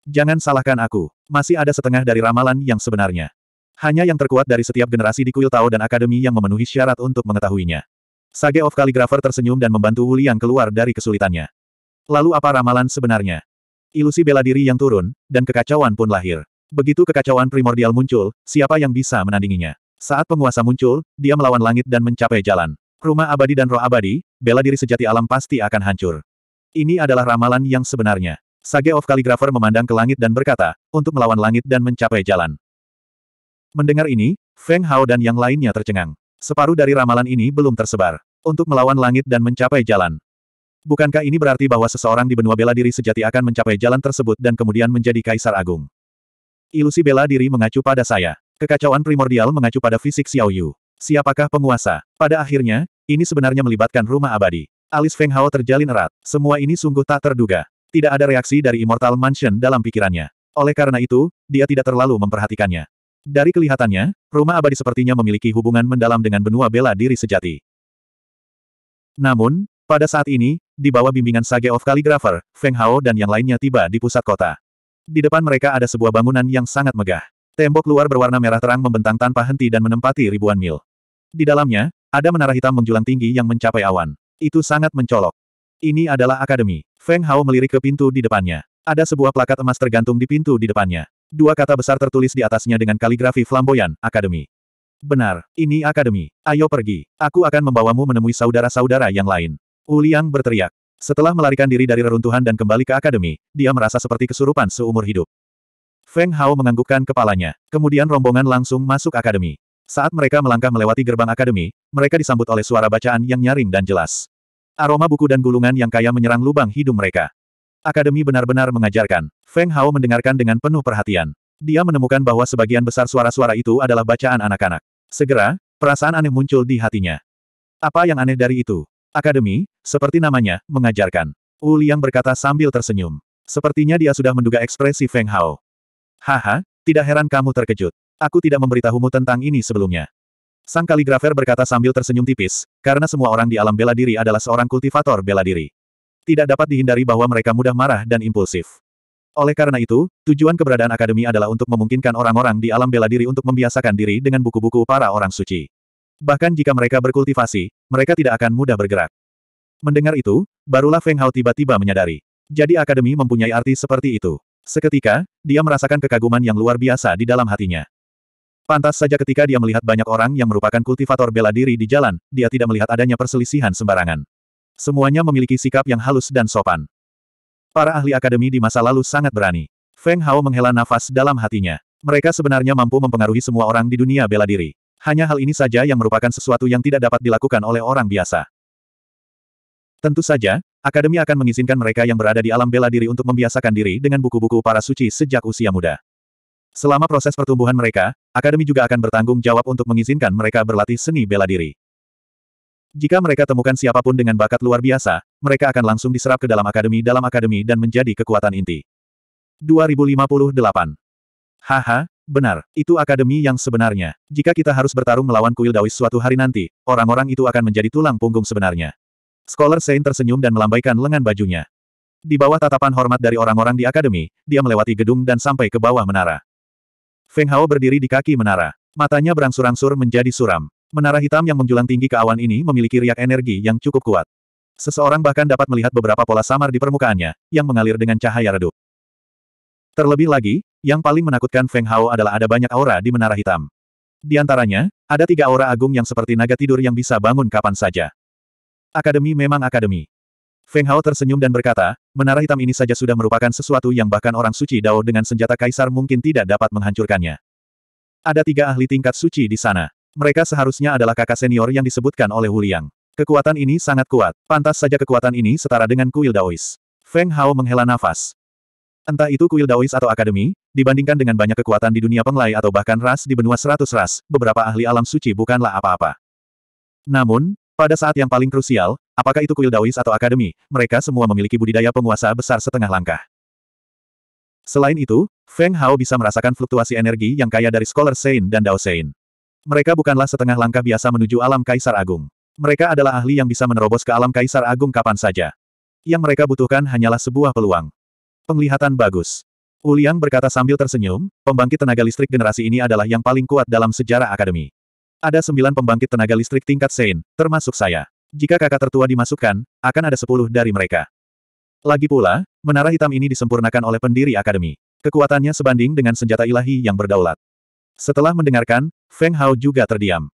Jangan salahkan aku. Masih ada setengah dari ramalan yang sebenarnya. Hanya yang terkuat dari setiap generasi di kuil Tao dan Akademi yang memenuhi syarat untuk mengetahuinya. Sage of Calligrapher tersenyum dan membantu Uliang keluar dari kesulitannya. Lalu apa ramalan sebenarnya? Ilusi bela diri yang turun, dan kekacauan pun lahir. Begitu kekacauan primordial muncul, siapa yang bisa menandinginya? Saat penguasa muncul, dia melawan langit dan mencapai jalan. Rumah abadi dan roh abadi, bela diri sejati alam pasti akan hancur. Ini adalah ramalan yang sebenarnya. Sage of Calligrapher memandang ke langit dan berkata, untuk melawan langit dan mencapai jalan. Mendengar ini, Feng Hao dan yang lainnya tercengang. Separuh dari ramalan ini belum tersebar. Untuk melawan langit dan mencapai jalan. Bukankah ini berarti bahwa seseorang di benua bela diri sejati akan mencapai jalan tersebut dan kemudian menjadi kaisar agung? Ilusi bela diri mengacu pada saya. Kekacauan primordial mengacu pada fisik Xiao Yu. Siapakah penguasa? Pada akhirnya, ini sebenarnya melibatkan rumah abadi. Alis Feng Hao terjalin erat. Semua ini sungguh tak terduga. Tidak ada reaksi dari Immortal Mansion dalam pikirannya. Oleh karena itu, dia tidak terlalu memperhatikannya. Dari kelihatannya, rumah abadi sepertinya memiliki hubungan mendalam dengan benua bela diri sejati. Namun, pada saat ini, di bawah bimbingan Sage of Calligrapher, Feng Hao dan yang lainnya tiba di pusat kota. Di depan mereka ada sebuah bangunan yang sangat megah. Tembok luar berwarna merah terang membentang tanpa henti dan menempati ribuan mil. Di dalamnya, ada menara hitam menjulang tinggi yang mencapai awan. Itu sangat mencolok. Ini adalah akademi. Feng Hao melirik ke pintu di depannya. Ada sebuah plakat emas tergantung di pintu di depannya. Dua kata besar tertulis di atasnya dengan kaligrafi flamboyan, akademi. Benar, ini akademi. Ayo pergi. Aku akan membawamu menemui saudara-saudara yang lain. Uliang berteriak. Setelah melarikan diri dari reruntuhan dan kembali ke akademi, dia merasa seperti kesurupan seumur hidup. Feng Hao menganggukkan kepalanya. Kemudian rombongan langsung masuk akademi. Saat mereka melangkah melewati gerbang akademi, mereka disambut oleh suara bacaan yang nyaring dan jelas. Aroma buku dan gulungan yang kaya menyerang lubang hidung mereka. Akademi benar-benar mengajarkan. Feng Hao mendengarkan dengan penuh perhatian. Dia menemukan bahwa sebagian besar suara-suara itu adalah bacaan anak-anak. Segera, perasaan aneh muncul di hatinya. Apa yang aneh dari itu? Akademi, seperti namanya, mengajarkan. Wu Liang berkata sambil tersenyum. Sepertinya dia sudah menduga ekspresi Feng Hao. Haha, tidak heran kamu terkejut. Aku tidak memberitahumu tentang ini sebelumnya. Sang kaligrafer berkata sambil tersenyum tipis, karena semua orang di alam bela diri adalah seorang kultivator bela diri. Tidak dapat dihindari bahwa mereka mudah marah dan impulsif. Oleh karena itu, tujuan keberadaan akademi adalah untuk memungkinkan orang-orang di alam bela diri untuk membiasakan diri dengan buku-buku para orang suci. Bahkan jika mereka berkultivasi, mereka tidak akan mudah bergerak. Mendengar itu, barulah Feng Hao tiba-tiba menyadari. Jadi akademi mempunyai arti seperti itu. Seketika, dia merasakan kekaguman yang luar biasa di dalam hatinya. Pantas saja ketika dia melihat banyak orang yang merupakan kultivator bela diri di jalan, dia tidak melihat adanya perselisihan sembarangan. Semuanya memiliki sikap yang halus dan sopan. Para ahli akademi di masa lalu sangat berani. Feng Hao menghela nafas dalam hatinya. Mereka sebenarnya mampu mempengaruhi semua orang di dunia bela diri. Hanya hal ini saja yang merupakan sesuatu yang tidak dapat dilakukan oleh orang biasa. Tentu saja, Akademi akan mengizinkan mereka yang berada di alam bela diri untuk membiasakan diri dengan buku-buku para suci sejak usia muda. Selama proses pertumbuhan mereka, Akademi juga akan bertanggung jawab untuk mengizinkan mereka berlatih seni bela diri. Jika mereka temukan siapapun dengan bakat luar biasa, mereka akan langsung diserap ke dalam akademi dalam akademi dan menjadi kekuatan inti. 2058. Haha, benar, itu akademi yang sebenarnya. Jika kita harus bertarung melawan kuil Dawis suatu hari nanti, orang-orang itu akan menjadi tulang punggung sebenarnya. Scholar Saint tersenyum dan melambaikan lengan bajunya. Di bawah tatapan hormat dari orang-orang di akademi, dia melewati gedung dan sampai ke bawah menara. Feng Hao berdiri di kaki menara. Matanya berangsur-angsur menjadi suram. Menara hitam yang menjulang tinggi ke awan ini memiliki riak energi yang cukup kuat. Seseorang bahkan dapat melihat beberapa pola samar di permukaannya, yang mengalir dengan cahaya redup. Terlebih lagi, yang paling menakutkan Feng Hao adalah ada banyak aura di menara hitam. Di antaranya, ada tiga aura agung yang seperti naga tidur yang bisa bangun kapan saja. Akademi memang akademi. Feng Hao tersenyum dan berkata, menara hitam ini saja sudah merupakan sesuatu yang bahkan orang suci Dao dengan senjata kaisar mungkin tidak dapat menghancurkannya. Ada tiga ahli tingkat suci di sana. Mereka seharusnya adalah kakak senior yang disebutkan oleh Huliang. Kekuatan ini sangat kuat. Pantas saja kekuatan ini setara dengan kuil Daois. Feng Hao menghela nafas. Entah itu kuil Daois atau akademi, dibandingkan dengan banyak kekuatan di dunia penglai atau bahkan ras di benua seratus ras, beberapa ahli alam suci bukanlah apa-apa. Namun, pada saat yang paling krusial, Apakah itu kuil Daois atau akademi, mereka semua memiliki budidaya penguasa besar setengah langkah. Selain itu, Feng Hao bisa merasakan fluktuasi energi yang kaya dari Scholar Sein dan Dao Sein. Mereka bukanlah setengah langkah biasa menuju alam Kaisar Agung. Mereka adalah ahli yang bisa menerobos ke alam Kaisar Agung kapan saja. Yang mereka butuhkan hanyalah sebuah peluang. Penglihatan bagus. Uliang berkata sambil tersenyum, pembangkit tenaga listrik generasi ini adalah yang paling kuat dalam sejarah akademi. Ada sembilan pembangkit tenaga listrik tingkat Sein, termasuk saya. Jika kakak tertua dimasukkan, akan ada sepuluh dari mereka. Lagi pula, menara hitam ini disempurnakan oleh pendiri akademi. Kekuatannya sebanding dengan senjata ilahi yang berdaulat. Setelah mendengarkan, Feng Hao juga terdiam.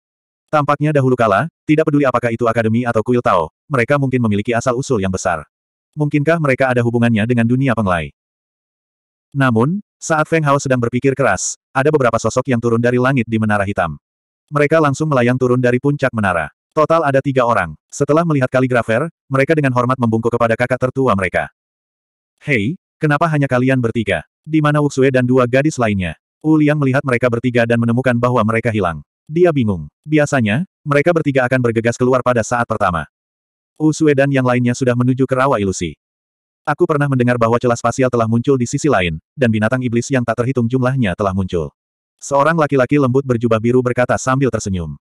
Tampaknya dahulu kala, tidak peduli apakah itu akademi atau kuil Tao, mereka mungkin memiliki asal-usul yang besar. Mungkinkah mereka ada hubungannya dengan dunia penglai? Namun, saat Feng Hao sedang berpikir keras, ada beberapa sosok yang turun dari langit di menara hitam. Mereka langsung melayang turun dari puncak menara. Total ada tiga orang. Setelah melihat kaligrafer, mereka dengan hormat membungkuk kepada kakak tertua mereka. Hei, kenapa hanya kalian bertiga? Di mana Wuxue dan dua gadis lainnya? U Liang melihat mereka bertiga dan menemukan bahwa mereka hilang. Dia bingung. Biasanya, mereka bertiga akan bergegas keluar pada saat pertama. Sue dan yang lainnya sudah menuju ke rawa ilusi. Aku pernah mendengar bahwa celah spasial telah muncul di sisi lain, dan binatang iblis yang tak terhitung jumlahnya telah muncul. Seorang laki-laki lembut berjubah biru berkata sambil tersenyum.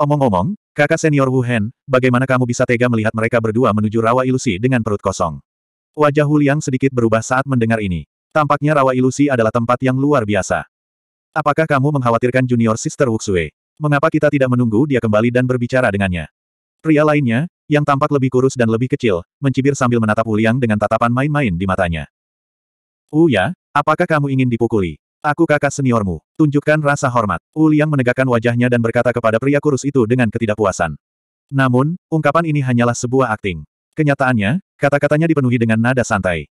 Omong-omong, kakak senior Wu Hen, bagaimana kamu bisa tega melihat mereka berdua menuju rawa ilusi dengan perut kosong? Wajah Hu Liang sedikit berubah saat mendengar ini. Tampaknya rawa ilusi adalah tempat yang luar biasa. Apakah kamu mengkhawatirkan junior sister Wu Xue? Mengapa kita tidak menunggu dia kembali dan berbicara dengannya? Pria lainnya, yang tampak lebih kurus dan lebih kecil, mencibir sambil menatap Wu Liang dengan tatapan main-main di matanya. Uya, apakah kamu ingin dipukuli? Aku kakak seniormu. Tunjukkan rasa hormat. Wu Liang menegakkan wajahnya dan berkata kepada pria kurus itu dengan ketidakpuasan. Namun, ungkapan ini hanyalah sebuah akting. Kenyataannya, kata-katanya dipenuhi dengan nada santai.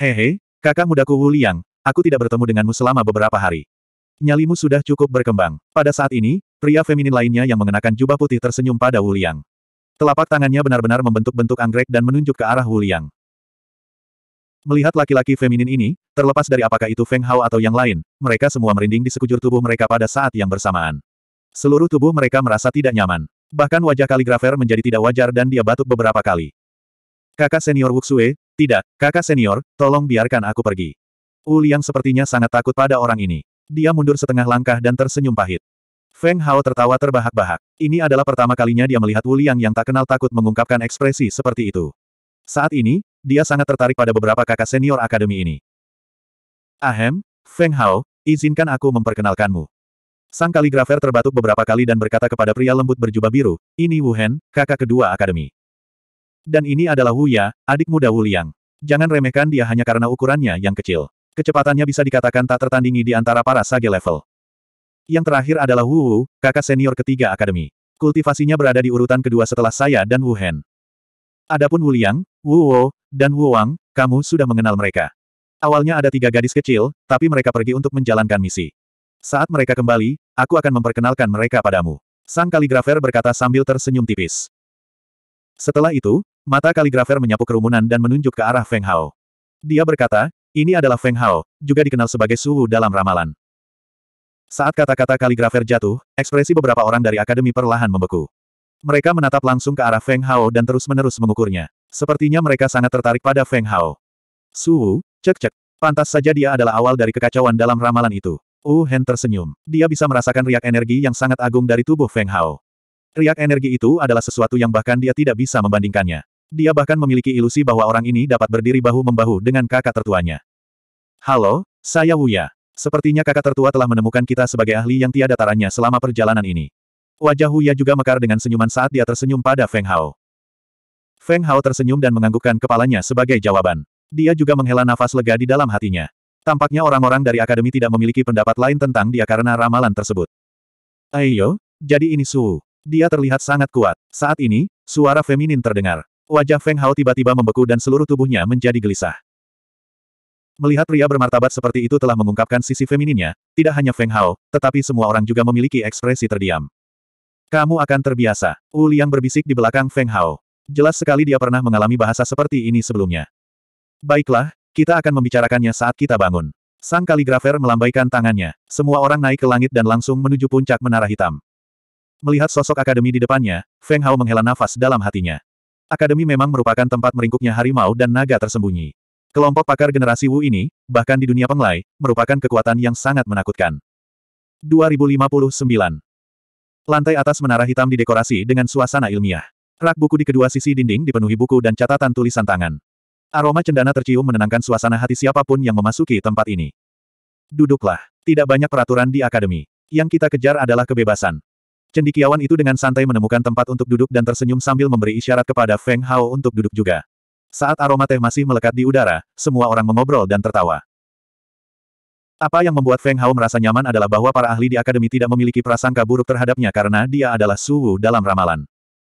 Hehe, kakak mudaku Wu Liang, aku tidak bertemu denganmu selama beberapa hari. Nyalimu sudah cukup berkembang. Pada saat ini, pria feminin lainnya yang mengenakan jubah putih tersenyum pada Wu Liang. Telapak tangannya benar-benar membentuk bentuk anggrek dan menunjuk ke arah Wu Liang. Melihat laki-laki feminin ini, terlepas dari apakah itu Feng Hao atau yang lain, mereka semua merinding di sekujur tubuh mereka pada saat yang bersamaan. Seluruh tubuh mereka merasa tidak nyaman. Bahkan wajah kaligrafer menjadi tidak wajar dan dia batuk beberapa kali. Kakak senior Wuxue, tidak, kakak senior, tolong biarkan aku pergi. Wu Liang sepertinya sangat takut pada orang ini. Dia mundur setengah langkah dan tersenyum pahit. Feng Hao tertawa terbahak-bahak. Ini adalah pertama kalinya dia melihat Wu Liang yang tak kenal takut mengungkapkan ekspresi seperti itu. Saat ini, dia sangat tertarik pada beberapa kakak senior akademi ini. Ahem, Feng Hao, izinkan aku memperkenalkanmu. Sang kaligrafer terbatuk beberapa kali dan berkata kepada pria lembut berjubah biru, ini Wu Hen, kakak kedua akademi. Dan ini adalah Wu Ya, adik muda Wu Liang. Jangan remehkan dia hanya karena ukurannya yang kecil. Kecepatannya bisa dikatakan tak tertandingi di antara para sage level. Yang terakhir adalah Wu Wu, kakak senior ketiga akademi. Kultivasinya berada di urutan kedua setelah saya dan Wu Hen. Adapun Wu Liang, Wu Wo, dan Wu Wang, kamu sudah mengenal mereka. Awalnya ada tiga gadis kecil, tapi mereka pergi untuk menjalankan misi. Saat mereka kembali, aku akan memperkenalkan mereka padamu. Sang kaligrafer berkata sambil tersenyum tipis. Setelah itu, mata kaligrafer menyapu kerumunan dan menunjuk ke arah Feng Hao. Dia berkata, ini adalah Feng Hao, juga dikenal sebagai Suhu dalam ramalan. Saat kata-kata kaligrafer jatuh, ekspresi beberapa orang dari akademi perlahan membeku. Mereka menatap langsung ke arah Feng Hao dan terus-menerus mengukurnya. Sepertinya mereka sangat tertarik pada Feng Hao. Suwu, cek-cek. Pantas saja dia adalah awal dari kekacauan dalam ramalan itu. Wu Hen tersenyum. Dia bisa merasakan riak energi yang sangat agung dari tubuh Feng Hao. Riak energi itu adalah sesuatu yang bahkan dia tidak bisa membandingkannya. Dia bahkan memiliki ilusi bahwa orang ini dapat berdiri bahu-membahu dengan kakak tertuanya. Halo, saya Wuya. Sepertinya kakak tertua telah menemukan kita sebagai ahli yang tiada taranya selama perjalanan ini. Wajah Huya juga mekar dengan senyuman saat dia tersenyum pada Feng Hao. Feng Hao tersenyum dan menganggukkan kepalanya sebagai jawaban. Dia juga menghela nafas lega di dalam hatinya. Tampaknya orang-orang dari akademi tidak memiliki pendapat lain tentang dia karena ramalan tersebut. Ayo, jadi ini Su. Dia terlihat sangat kuat. Saat ini, suara feminin terdengar. Wajah Feng Hao tiba-tiba membeku dan seluruh tubuhnya menjadi gelisah. Melihat pria bermartabat seperti itu telah mengungkapkan sisi femininnya, tidak hanya Feng Hao, tetapi semua orang juga memiliki ekspresi terdiam. Kamu akan terbiasa. Wu Liang berbisik di belakang Feng Hao. Jelas sekali dia pernah mengalami bahasa seperti ini sebelumnya. Baiklah, kita akan membicarakannya saat kita bangun. Sang kaligrafer melambaikan tangannya. Semua orang naik ke langit dan langsung menuju puncak menara hitam. Melihat sosok akademi di depannya, Feng Hao menghela nafas dalam hatinya. Akademi memang merupakan tempat meringkuknya harimau dan naga tersembunyi. Kelompok pakar generasi Wu ini, bahkan di dunia penglai, merupakan kekuatan yang sangat menakutkan. 2059 Lantai atas menara hitam didekorasi dengan suasana ilmiah. Rak buku di kedua sisi dinding dipenuhi buku dan catatan tulisan tangan. Aroma cendana tercium menenangkan suasana hati siapapun yang memasuki tempat ini. Duduklah. Tidak banyak peraturan di akademi. Yang kita kejar adalah kebebasan. Cendikiawan itu dengan santai menemukan tempat untuk duduk dan tersenyum sambil memberi isyarat kepada Feng Hao untuk duduk juga. Saat aroma teh masih melekat di udara, semua orang mengobrol dan tertawa. Apa yang membuat Feng Hao merasa nyaman adalah bahwa para ahli di akademi tidak memiliki prasangka buruk terhadapnya karena dia adalah suhu dalam ramalan.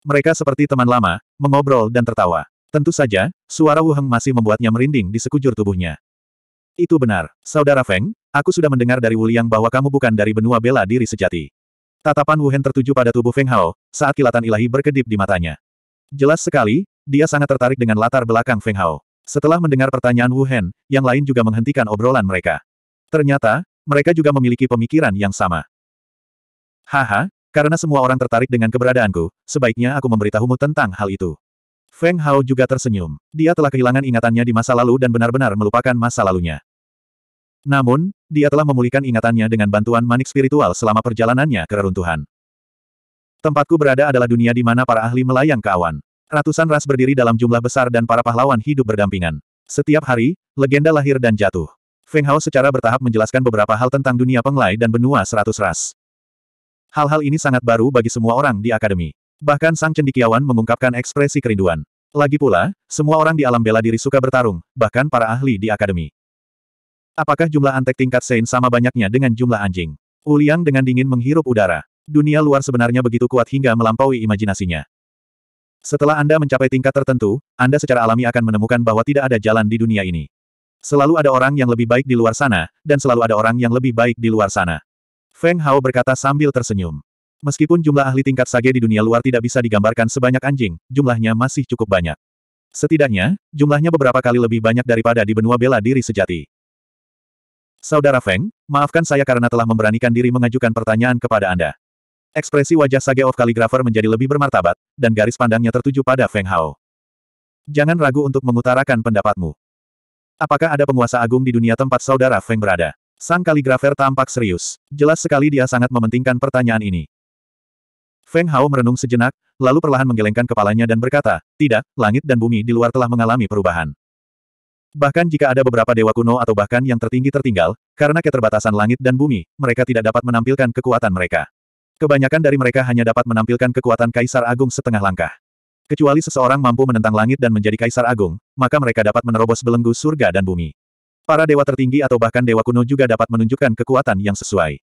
Mereka seperti teman lama, mengobrol dan tertawa. Tentu saja, suara Wu Heng masih membuatnya merinding di sekujur tubuhnya. Itu benar, Saudara Feng, aku sudah mendengar dari Wu Liang bahwa kamu bukan dari benua bela diri sejati. Tatapan Wu Hen tertuju pada tubuh Feng Hao, saat kilatan ilahi berkedip di matanya. Jelas sekali, dia sangat tertarik dengan latar belakang Feng Hao. Setelah mendengar pertanyaan Wu Hen, yang lain juga menghentikan obrolan mereka. Ternyata, mereka juga memiliki pemikiran yang sama. Haha, karena semua orang tertarik dengan keberadaanku, sebaiknya aku memberitahumu tentang hal itu. Feng Hao juga tersenyum. Dia telah kehilangan ingatannya di masa lalu dan benar-benar melupakan masa lalunya. Namun, dia telah memulihkan ingatannya dengan bantuan manik spiritual selama perjalanannya ke reruntuhan. Tempatku berada adalah dunia di mana para ahli melayang ke awan. Ratusan ras berdiri dalam jumlah besar dan para pahlawan hidup berdampingan. Setiap hari, legenda lahir dan jatuh. Feng Hao secara bertahap menjelaskan beberapa hal tentang dunia penglai dan benua seratus ras. Hal-hal ini sangat baru bagi semua orang di akademi. Bahkan sang cendikiawan mengungkapkan ekspresi kerinduan. Lagi pula, semua orang di alam bela diri suka bertarung, bahkan para ahli di akademi. Apakah jumlah antek tingkat Sein sama banyaknya dengan jumlah anjing? Uliang dengan dingin menghirup udara. Dunia luar sebenarnya begitu kuat hingga melampaui imajinasinya. Setelah Anda mencapai tingkat tertentu, Anda secara alami akan menemukan bahwa tidak ada jalan di dunia ini. Selalu ada orang yang lebih baik di luar sana, dan selalu ada orang yang lebih baik di luar sana. Feng Hao berkata sambil tersenyum. Meskipun jumlah ahli tingkat sage di dunia luar tidak bisa digambarkan sebanyak anjing, jumlahnya masih cukup banyak. Setidaknya, jumlahnya beberapa kali lebih banyak daripada di benua bela diri sejati. Saudara Feng, maafkan saya karena telah memberanikan diri mengajukan pertanyaan kepada Anda. Ekspresi wajah Sage of Calligrapher menjadi lebih bermartabat, dan garis pandangnya tertuju pada Feng Hao. Jangan ragu untuk mengutarakan pendapatmu. Apakah ada penguasa agung di dunia tempat saudara Feng berada? Sang kaligrafer tampak serius. Jelas sekali dia sangat mementingkan pertanyaan ini. Feng Hao merenung sejenak, lalu perlahan menggelengkan kepalanya dan berkata, Tidak, langit dan bumi di luar telah mengalami perubahan. Bahkan jika ada beberapa dewa kuno atau bahkan yang tertinggi tertinggal, karena keterbatasan langit dan bumi, mereka tidak dapat menampilkan kekuatan mereka. Kebanyakan dari mereka hanya dapat menampilkan kekuatan Kaisar Agung setengah langkah. Kecuali seseorang mampu menentang langit dan menjadi Kaisar Agung, maka mereka dapat menerobos belenggu surga dan bumi. Para dewa tertinggi atau bahkan dewa kuno juga dapat menunjukkan kekuatan yang sesuai.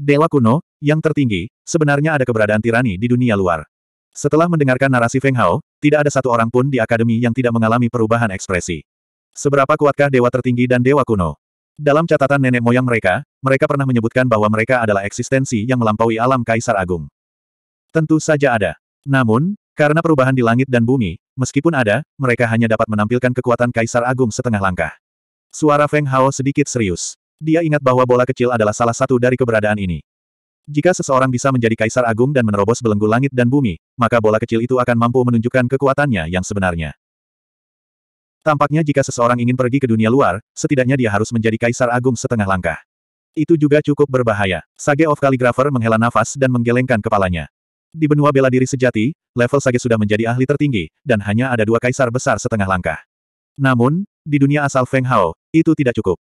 Dewa kuno, yang tertinggi, sebenarnya ada keberadaan tirani di dunia luar. Setelah mendengarkan narasi Feng Hao, tidak ada satu orang pun di akademi yang tidak mengalami perubahan ekspresi. Seberapa kuatkah dewa tertinggi dan dewa kuno? Dalam catatan nenek moyang mereka, mereka pernah menyebutkan bahwa mereka adalah eksistensi yang melampaui alam Kaisar Agung. Tentu saja ada. Namun, karena perubahan di langit dan bumi, meskipun ada, mereka hanya dapat menampilkan kekuatan Kaisar Agung setengah langkah. Suara Feng Hao sedikit serius. Dia ingat bahwa bola kecil adalah salah satu dari keberadaan ini. Jika seseorang bisa menjadi kaisar agung dan menerobos belenggu langit dan bumi, maka bola kecil itu akan mampu menunjukkan kekuatannya yang sebenarnya. Tampaknya jika seseorang ingin pergi ke dunia luar, setidaknya dia harus menjadi kaisar agung setengah langkah. Itu juga cukup berbahaya. Sage of Calligrapher menghela nafas dan menggelengkan kepalanya. Di benua bela diri sejati, level Sage sudah menjadi ahli tertinggi, dan hanya ada dua kaisar besar setengah langkah. Namun, di dunia asal Feng Hao, itu tidak cukup.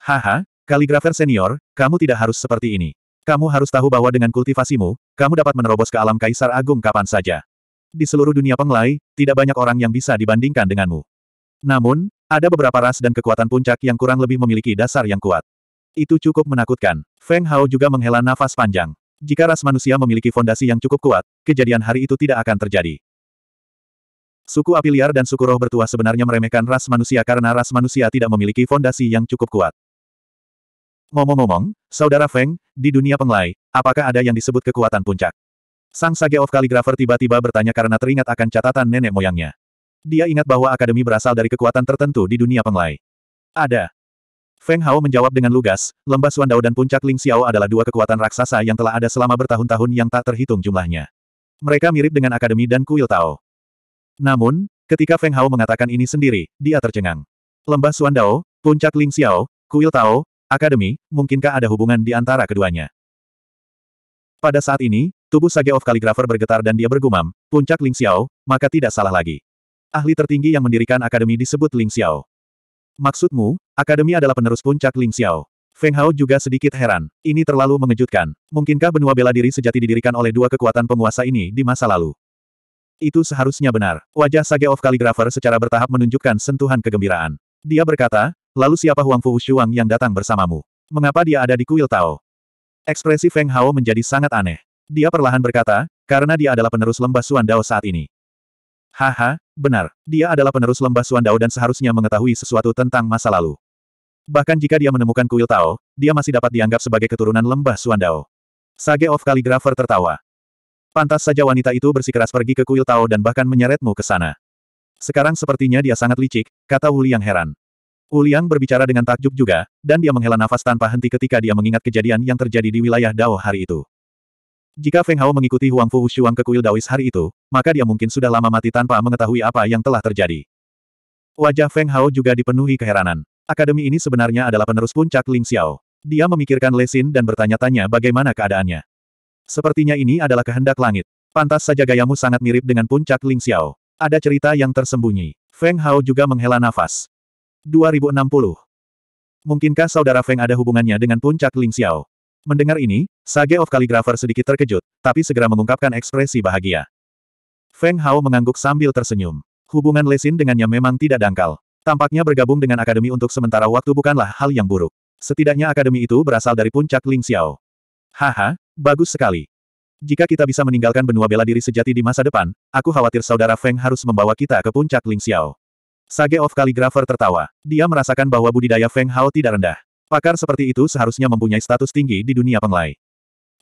Haha, kaligrafer senior, kamu tidak harus seperti ini. Kamu harus tahu bahwa dengan kultivasimu, kamu dapat menerobos ke alam Kaisar Agung kapan saja. Di seluruh dunia penglai, tidak banyak orang yang bisa dibandingkan denganmu. Namun, ada beberapa ras dan kekuatan puncak yang kurang lebih memiliki dasar yang kuat. Itu cukup menakutkan. Feng Hao juga menghela nafas panjang. Jika ras manusia memiliki fondasi yang cukup kuat, kejadian hari itu tidak akan terjadi. Suku api liar dan suku roh bertuah sebenarnya meremehkan ras manusia karena ras manusia tidak memiliki fondasi yang cukup kuat. Ngomong-ngomong, Saudara Feng, di dunia penglai, apakah ada yang disebut kekuatan puncak? Sang Sage of Calligrapher tiba-tiba bertanya karena teringat akan catatan nenek moyangnya. Dia ingat bahwa akademi berasal dari kekuatan tertentu di dunia penglai. Ada. Feng Hao menjawab dengan lugas, lembah Suandao dan puncak Ling Xiao adalah dua kekuatan raksasa yang telah ada selama bertahun-tahun yang tak terhitung jumlahnya. Mereka mirip dengan akademi dan kuil Tao. Namun, ketika Feng Hao mengatakan ini sendiri, dia tercengang. Lembah Suandao, Puncak Ling Xiao, Kuil Tao, Akademi, mungkinkah ada hubungan di antara keduanya? Pada saat ini, tubuh Sage of Calligrapher bergetar dan dia bergumam, Puncak Ling Xiao, maka tidak salah lagi. Ahli tertinggi yang mendirikan akademi disebut Ling Xiao. Maksudmu, akademi adalah penerus puncak Ling Xiao? Feng Hao juga sedikit heran. Ini terlalu mengejutkan. Mungkinkah benua bela diri sejati didirikan oleh dua kekuatan penguasa ini di masa lalu? Itu seharusnya benar. Wajah Sage of Calligrapher secara bertahap menunjukkan sentuhan kegembiraan. Dia berkata, lalu siapa Huang Fu Shuang yang datang bersamamu? Mengapa dia ada di kuil Tao? Ekspresi Feng Hao menjadi sangat aneh. Dia perlahan berkata, karena dia adalah penerus lembah Suan Dao saat ini. Haha, benar. Dia adalah penerus lembah Suan Dao dan seharusnya mengetahui sesuatu tentang masa lalu. Bahkan jika dia menemukan kuil Tao, dia masih dapat dianggap sebagai keturunan lembah Suan Dao. of Calligrapher tertawa. Pantas saja wanita itu bersikeras pergi ke kuil Tao dan bahkan menyeretmu ke sana. Sekarang sepertinya dia sangat licik, kata Wu Liang heran. Wu Liang berbicara dengan takjub juga, dan dia menghela nafas tanpa henti ketika dia mengingat kejadian yang terjadi di wilayah Dao hari itu. Jika Feng Hao mengikuti Huang Fu Wushuang ke kuil Daois hari itu, maka dia mungkin sudah lama mati tanpa mengetahui apa yang telah terjadi. Wajah Feng Hao juga dipenuhi keheranan. Akademi ini sebenarnya adalah penerus puncak Ling Xiao. Dia memikirkan Lesin dan bertanya-tanya bagaimana keadaannya. Sepertinya ini adalah kehendak langit. Pantas saja gayamu sangat mirip dengan puncak Ling Xiao. Ada cerita yang tersembunyi. Feng Hao juga menghela nafas. 2060. Mungkinkah saudara Feng ada hubungannya dengan puncak Ling Xiao? Mendengar ini, Sage of Calligrapher sedikit terkejut, tapi segera mengungkapkan ekspresi bahagia. Feng Hao mengangguk sambil tersenyum. Hubungan Lesin dengannya memang tidak dangkal. Tampaknya bergabung dengan akademi untuk sementara waktu bukanlah hal yang buruk. Setidaknya akademi itu berasal dari puncak Ling Xiao. Haha, bagus sekali. Jika kita bisa meninggalkan benua bela diri sejati di masa depan, aku khawatir saudara Feng harus membawa kita ke puncak Ling Xiao. Sage of Calligrapher tertawa. Dia merasakan bahwa budidaya Feng Hao tidak rendah. Pakar seperti itu seharusnya mempunyai status tinggi di dunia penglai.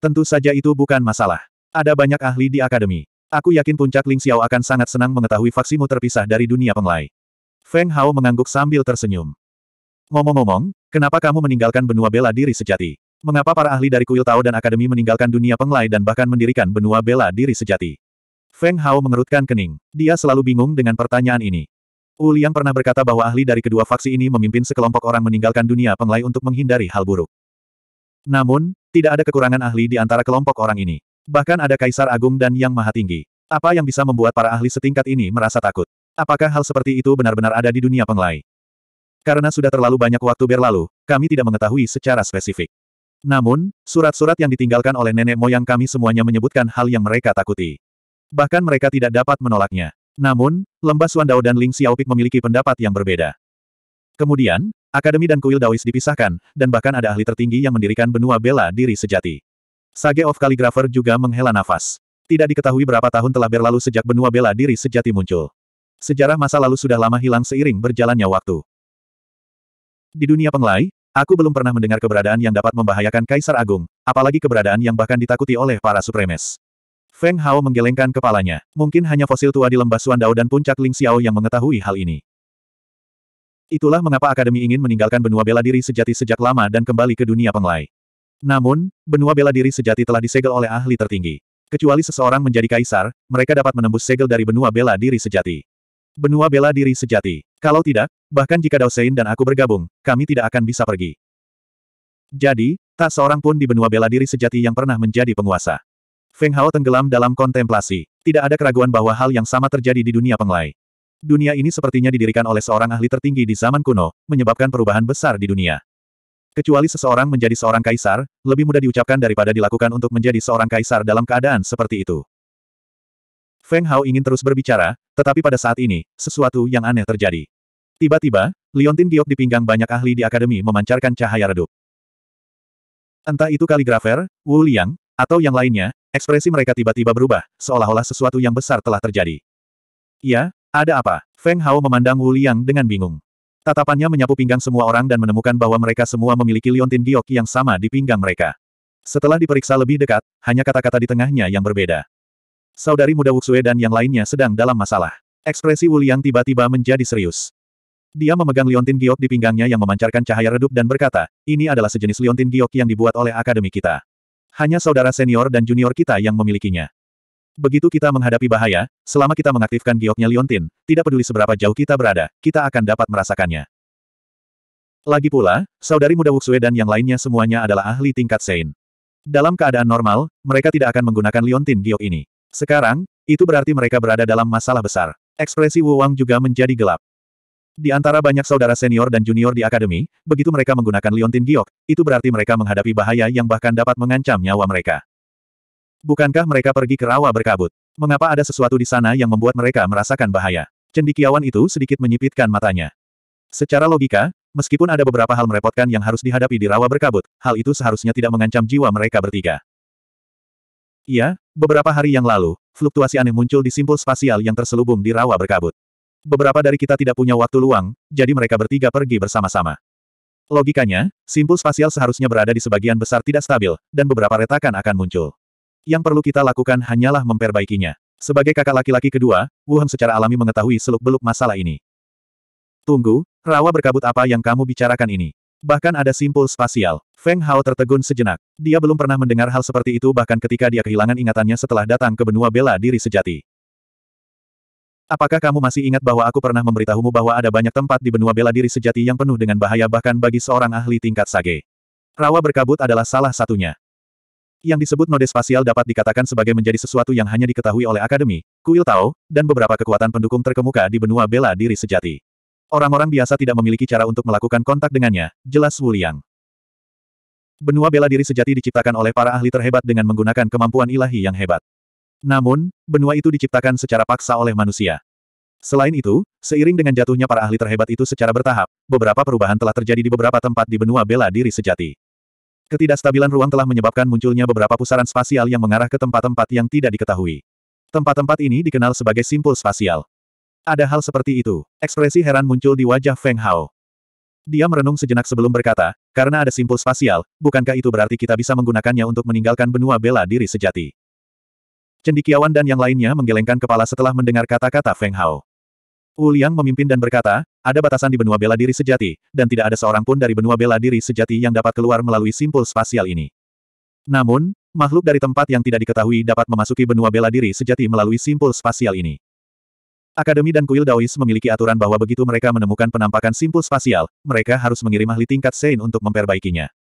Tentu saja itu bukan masalah. Ada banyak ahli di akademi. Aku yakin puncak Ling Xiao akan sangat senang mengetahui faksimu terpisah dari dunia penglai. Feng Hao mengangguk sambil tersenyum. Ngomong-ngomong, kenapa kamu meninggalkan benua bela diri sejati? Mengapa para ahli dari kuil Tao dan Akademi meninggalkan dunia penglai dan bahkan mendirikan benua bela diri sejati? Feng Hao mengerutkan kening. Dia selalu bingung dengan pertanyaan ini. Wu Liang pernah berkata bahwa ahli dari kedua faksi ini memimpin sekelompok orang meninggalkan dunia penglai untuk menghindari hal buruk. Namun, tidak ada kekurangan ahli di antara kelompok orang ini. Bahkan ada Kaisar Agung dan Yang Maha Tinggi. Apa yang bisa membuat para ahli setingkat ini merasa takut? Apakah hal seperti itu benar-benar ada di dunia penglai? Karena sudah terlalu banyak waktu berlalu, kami tidak mengetahui secara spesifik. Namun, surat-surat yang ditinggalkan oleh nenek moyang kami semuanya menyebutkan hal yang mereka takuti. Bahkan mereka tidak dapat menolaknya. Namun, Lembah Suandao dan Ling Xiaopik memiliki pendapat yang berbeda. Kemudian, Akademi dan Kuil Daois dipisahkan, dan bahkan ada ahli tertinggi yang mendirikan benua bela diri sejati. Sage of Calligrapher juga menghela nafas. Tidak diketahui berapa tahun telah berlalu sejak benua bela diri sejati muncul. Sejarah masa lalu sudah lama hilang seiring berjalannya waktu. Di dunia penglai, Aku belum pernah mendengar keberadaan yang dapat membahayakan Kaisar Agung, apalagi keberadaan yang bahkan ditakuti oleh para supremes. Feng Hao menggelengkan kepalanya. Mungkin hanya fosil tua di lembah Suandao dan puncak Ling Xiao yang mengetahui hal ini. Itulah mengapa Akademi ingin meninggalkan benua bela diri sejati sejak lama dan kembali ke dunia penglai. Namun, benua bela diri sejati telah disegel oleh ahli tertinggi. Kecuali seseorang menjadi kaisar, mereka dapat menembus segel dari benua bela diri sejati benua bela diri sejati. Kalau tidak, bahkan jika Daosein dan aku bergabung, kami tidak akan bisa pergi. Jadi, tak seorang pun di benua bela diri sejati yang pernah menjadi penguasa. Feng Hao tenggelam dalam kontemplasi. Tidak ada keraguan bahwa hal yang sama terjadi di dunia penglai. Dunia ini sepertinya didirikan oleh seorang ahli tertinggi di zaman kuno, menyebabkan perubahan besar di dunia. Kecuali seseorang menjadi seorang kaisar, lebih mudah diucapkan daripada dilakukan untuk menjadi seorang kaisar dalam keadaan seperti itu. Feng Hao ingin terus berbicara, tetapi pada saat ini, sesuatu yang aneh terjadi. Tiba-tiba, liontin giok di pinggang banyak ahli di akademi memancarkan cahaya redup. Entah itu kaligrafer, Wu Liang, atau yang lainnya, ekspresi mereka tiba-tiba berubah, seolah-olah sesuatu yang besar telah terjadi. Ya, ada apa? Feng Hao memandang Wu Liang dengan bingung. Tatapannya menyapu pinggang semua orang dan menemukan bahwa mereka semua memiliki liontin giok yang sama di pinggang mereka. Setelah diperiksa lebih dekat, hanya kata-kata di tengahnya yang berbeda saudari muda Wuxue dan yang lainnya sedang dalam masalah. Ekspresi Wuliang tiba-tiba menjadi serius. Dia memegang liontin giok di pinggangnya yang memancarkan cahaya redup dan berkata, ini adalah sejenis liontin giok yang dibuat oleh akademi kita. Hanya saudara senior dan junior kita yang memilikinya. Begitu kita menghadapi bahaya, selama kita mengaktifkan gioknya liontin, tidak peduli seberapa jauh kita berada, kita akan dapat merasakannya. Lagi pula, saudari muda Wuxue dan yang lainnya semuanya adalah ahli tingkat Sein. Dalam keadaan normal, mereka tidak akan menggunakan liontin giok ini. Sekarang, itu berarti mereka berada dalam masalah besar. Ekspresi Wu Wang juga menjadi gelap. Di antara banyak saudara senior dan junior di akademi, begitu mereka menggunakan liontin giok, itu berarti mereka menghadapi bahaya yang bahkan dapat mengancam nyawa mereka. Bukankah mereka pergi ke rawa berkabut? Mengapa ada sesuatu di sana yang membuat mereka merasakan bahaya? Cendikiawan itu sedikit menyipitkan matanya. Secara logika, meskipun ada beberapa hal merepotkan yang harus dihadapi di rawa berkabut, hal itu seharusnya tidak mengancam jiwa mereka bertiga. Iya, Beberapa hari yang lalu, fluktuasi aneh muncul di simpul spasial yang terselubung di rawa berkabut. Beberapa dari kita tidak punya waktu luang, jadi mereka bertiga pergi bersama-sama. Logikanya, simpul spasial seharusnya berada di sebagian besar tidak stabil, dan beberapa retakan akan muncul. Yang perlu kita lakukan hanyalah memperbaikinya. Sebagai kakak laki-laki kedua, Wuhan secara alami mengetahui seluk-beluk masalah ini. Tunggu, rawa berkabut apa yang kamu bicarakan ini? Bahkan ada simpul spasial. Feng Hao tertegun sejenak. Dia belum pernah mendengar hal seperti itu bahkan ketika dia kehilangan ingatannya setelah datang ke benua bela diri sejati. Apakah kamu masih ingat bahwa aku pernah memberitahumu bahwa ada banyak tempat di benua bela diri sejati yang penuh dengan bahaya bahkan bagi seorang ahli tingkat sage? Rawa berkabut adalah salah satunya. Yang disebut node spasial dapat dikatakan sebagai menjadi sesuatu yang hanya diketahui oleh akademi, kuil Tao, dan beberapa kekuatan pendukung terkemuka di benua bela diri sejati. Orang-orang biasa tidak memiliki cara untuk melakukan kontak dengannya, jelas Wu Liang. Benua bela diri sejati diciptakan oleh para ahli terhebat dengan menggunakan kemampuan ilahi yang hebat. Namun, benua itu diciptakan secara paksa oleh manusia. Selain itu, seiring dengan jatuhnya para ahli terhebat itu secara bertahap, beberapa perubahan telah terjadi di beberapa tempat di benua bela diri sejati. Ketidakstabilan ruang telah menyebabkan munculnya beberapa pusaran spasial yang mengarah ke tempat-tempat yang tidak diketahui. Tempat-tempat ini dikenal sebagai simpul spasial. Ada hal seperti itu. Ekspresi heran muncul di wajah Feng Hao. Dia merenung sejenak sebelum berkata, karena ada simpul spasial, bukankah itu berarti kita bisa menggunakannya untuk meninggalkan benua bela diri sejati? Cendikiawan dan yang lainnya menggelengkan kepala setelah mendengar kata-kata Feng Hao. Wu Liang memimpin dan berkata, ada batasan di benua bela diri sejati, dan tidak ada seorang pun dari benua bela diri sejati yang dapat keluar melalui simpul spasial ini. Namun, makhluk dari tempat yang tidak diketahui dapat memasuki benua bela diri sejati melalui simpul spasial ini. Akademi dan kuil Daois memiliki aturan bahwa begitu mereka menemukan penampakan simpul spasial, mereka harus mengirim ahli tingkat Sein untuk memperbaikinya.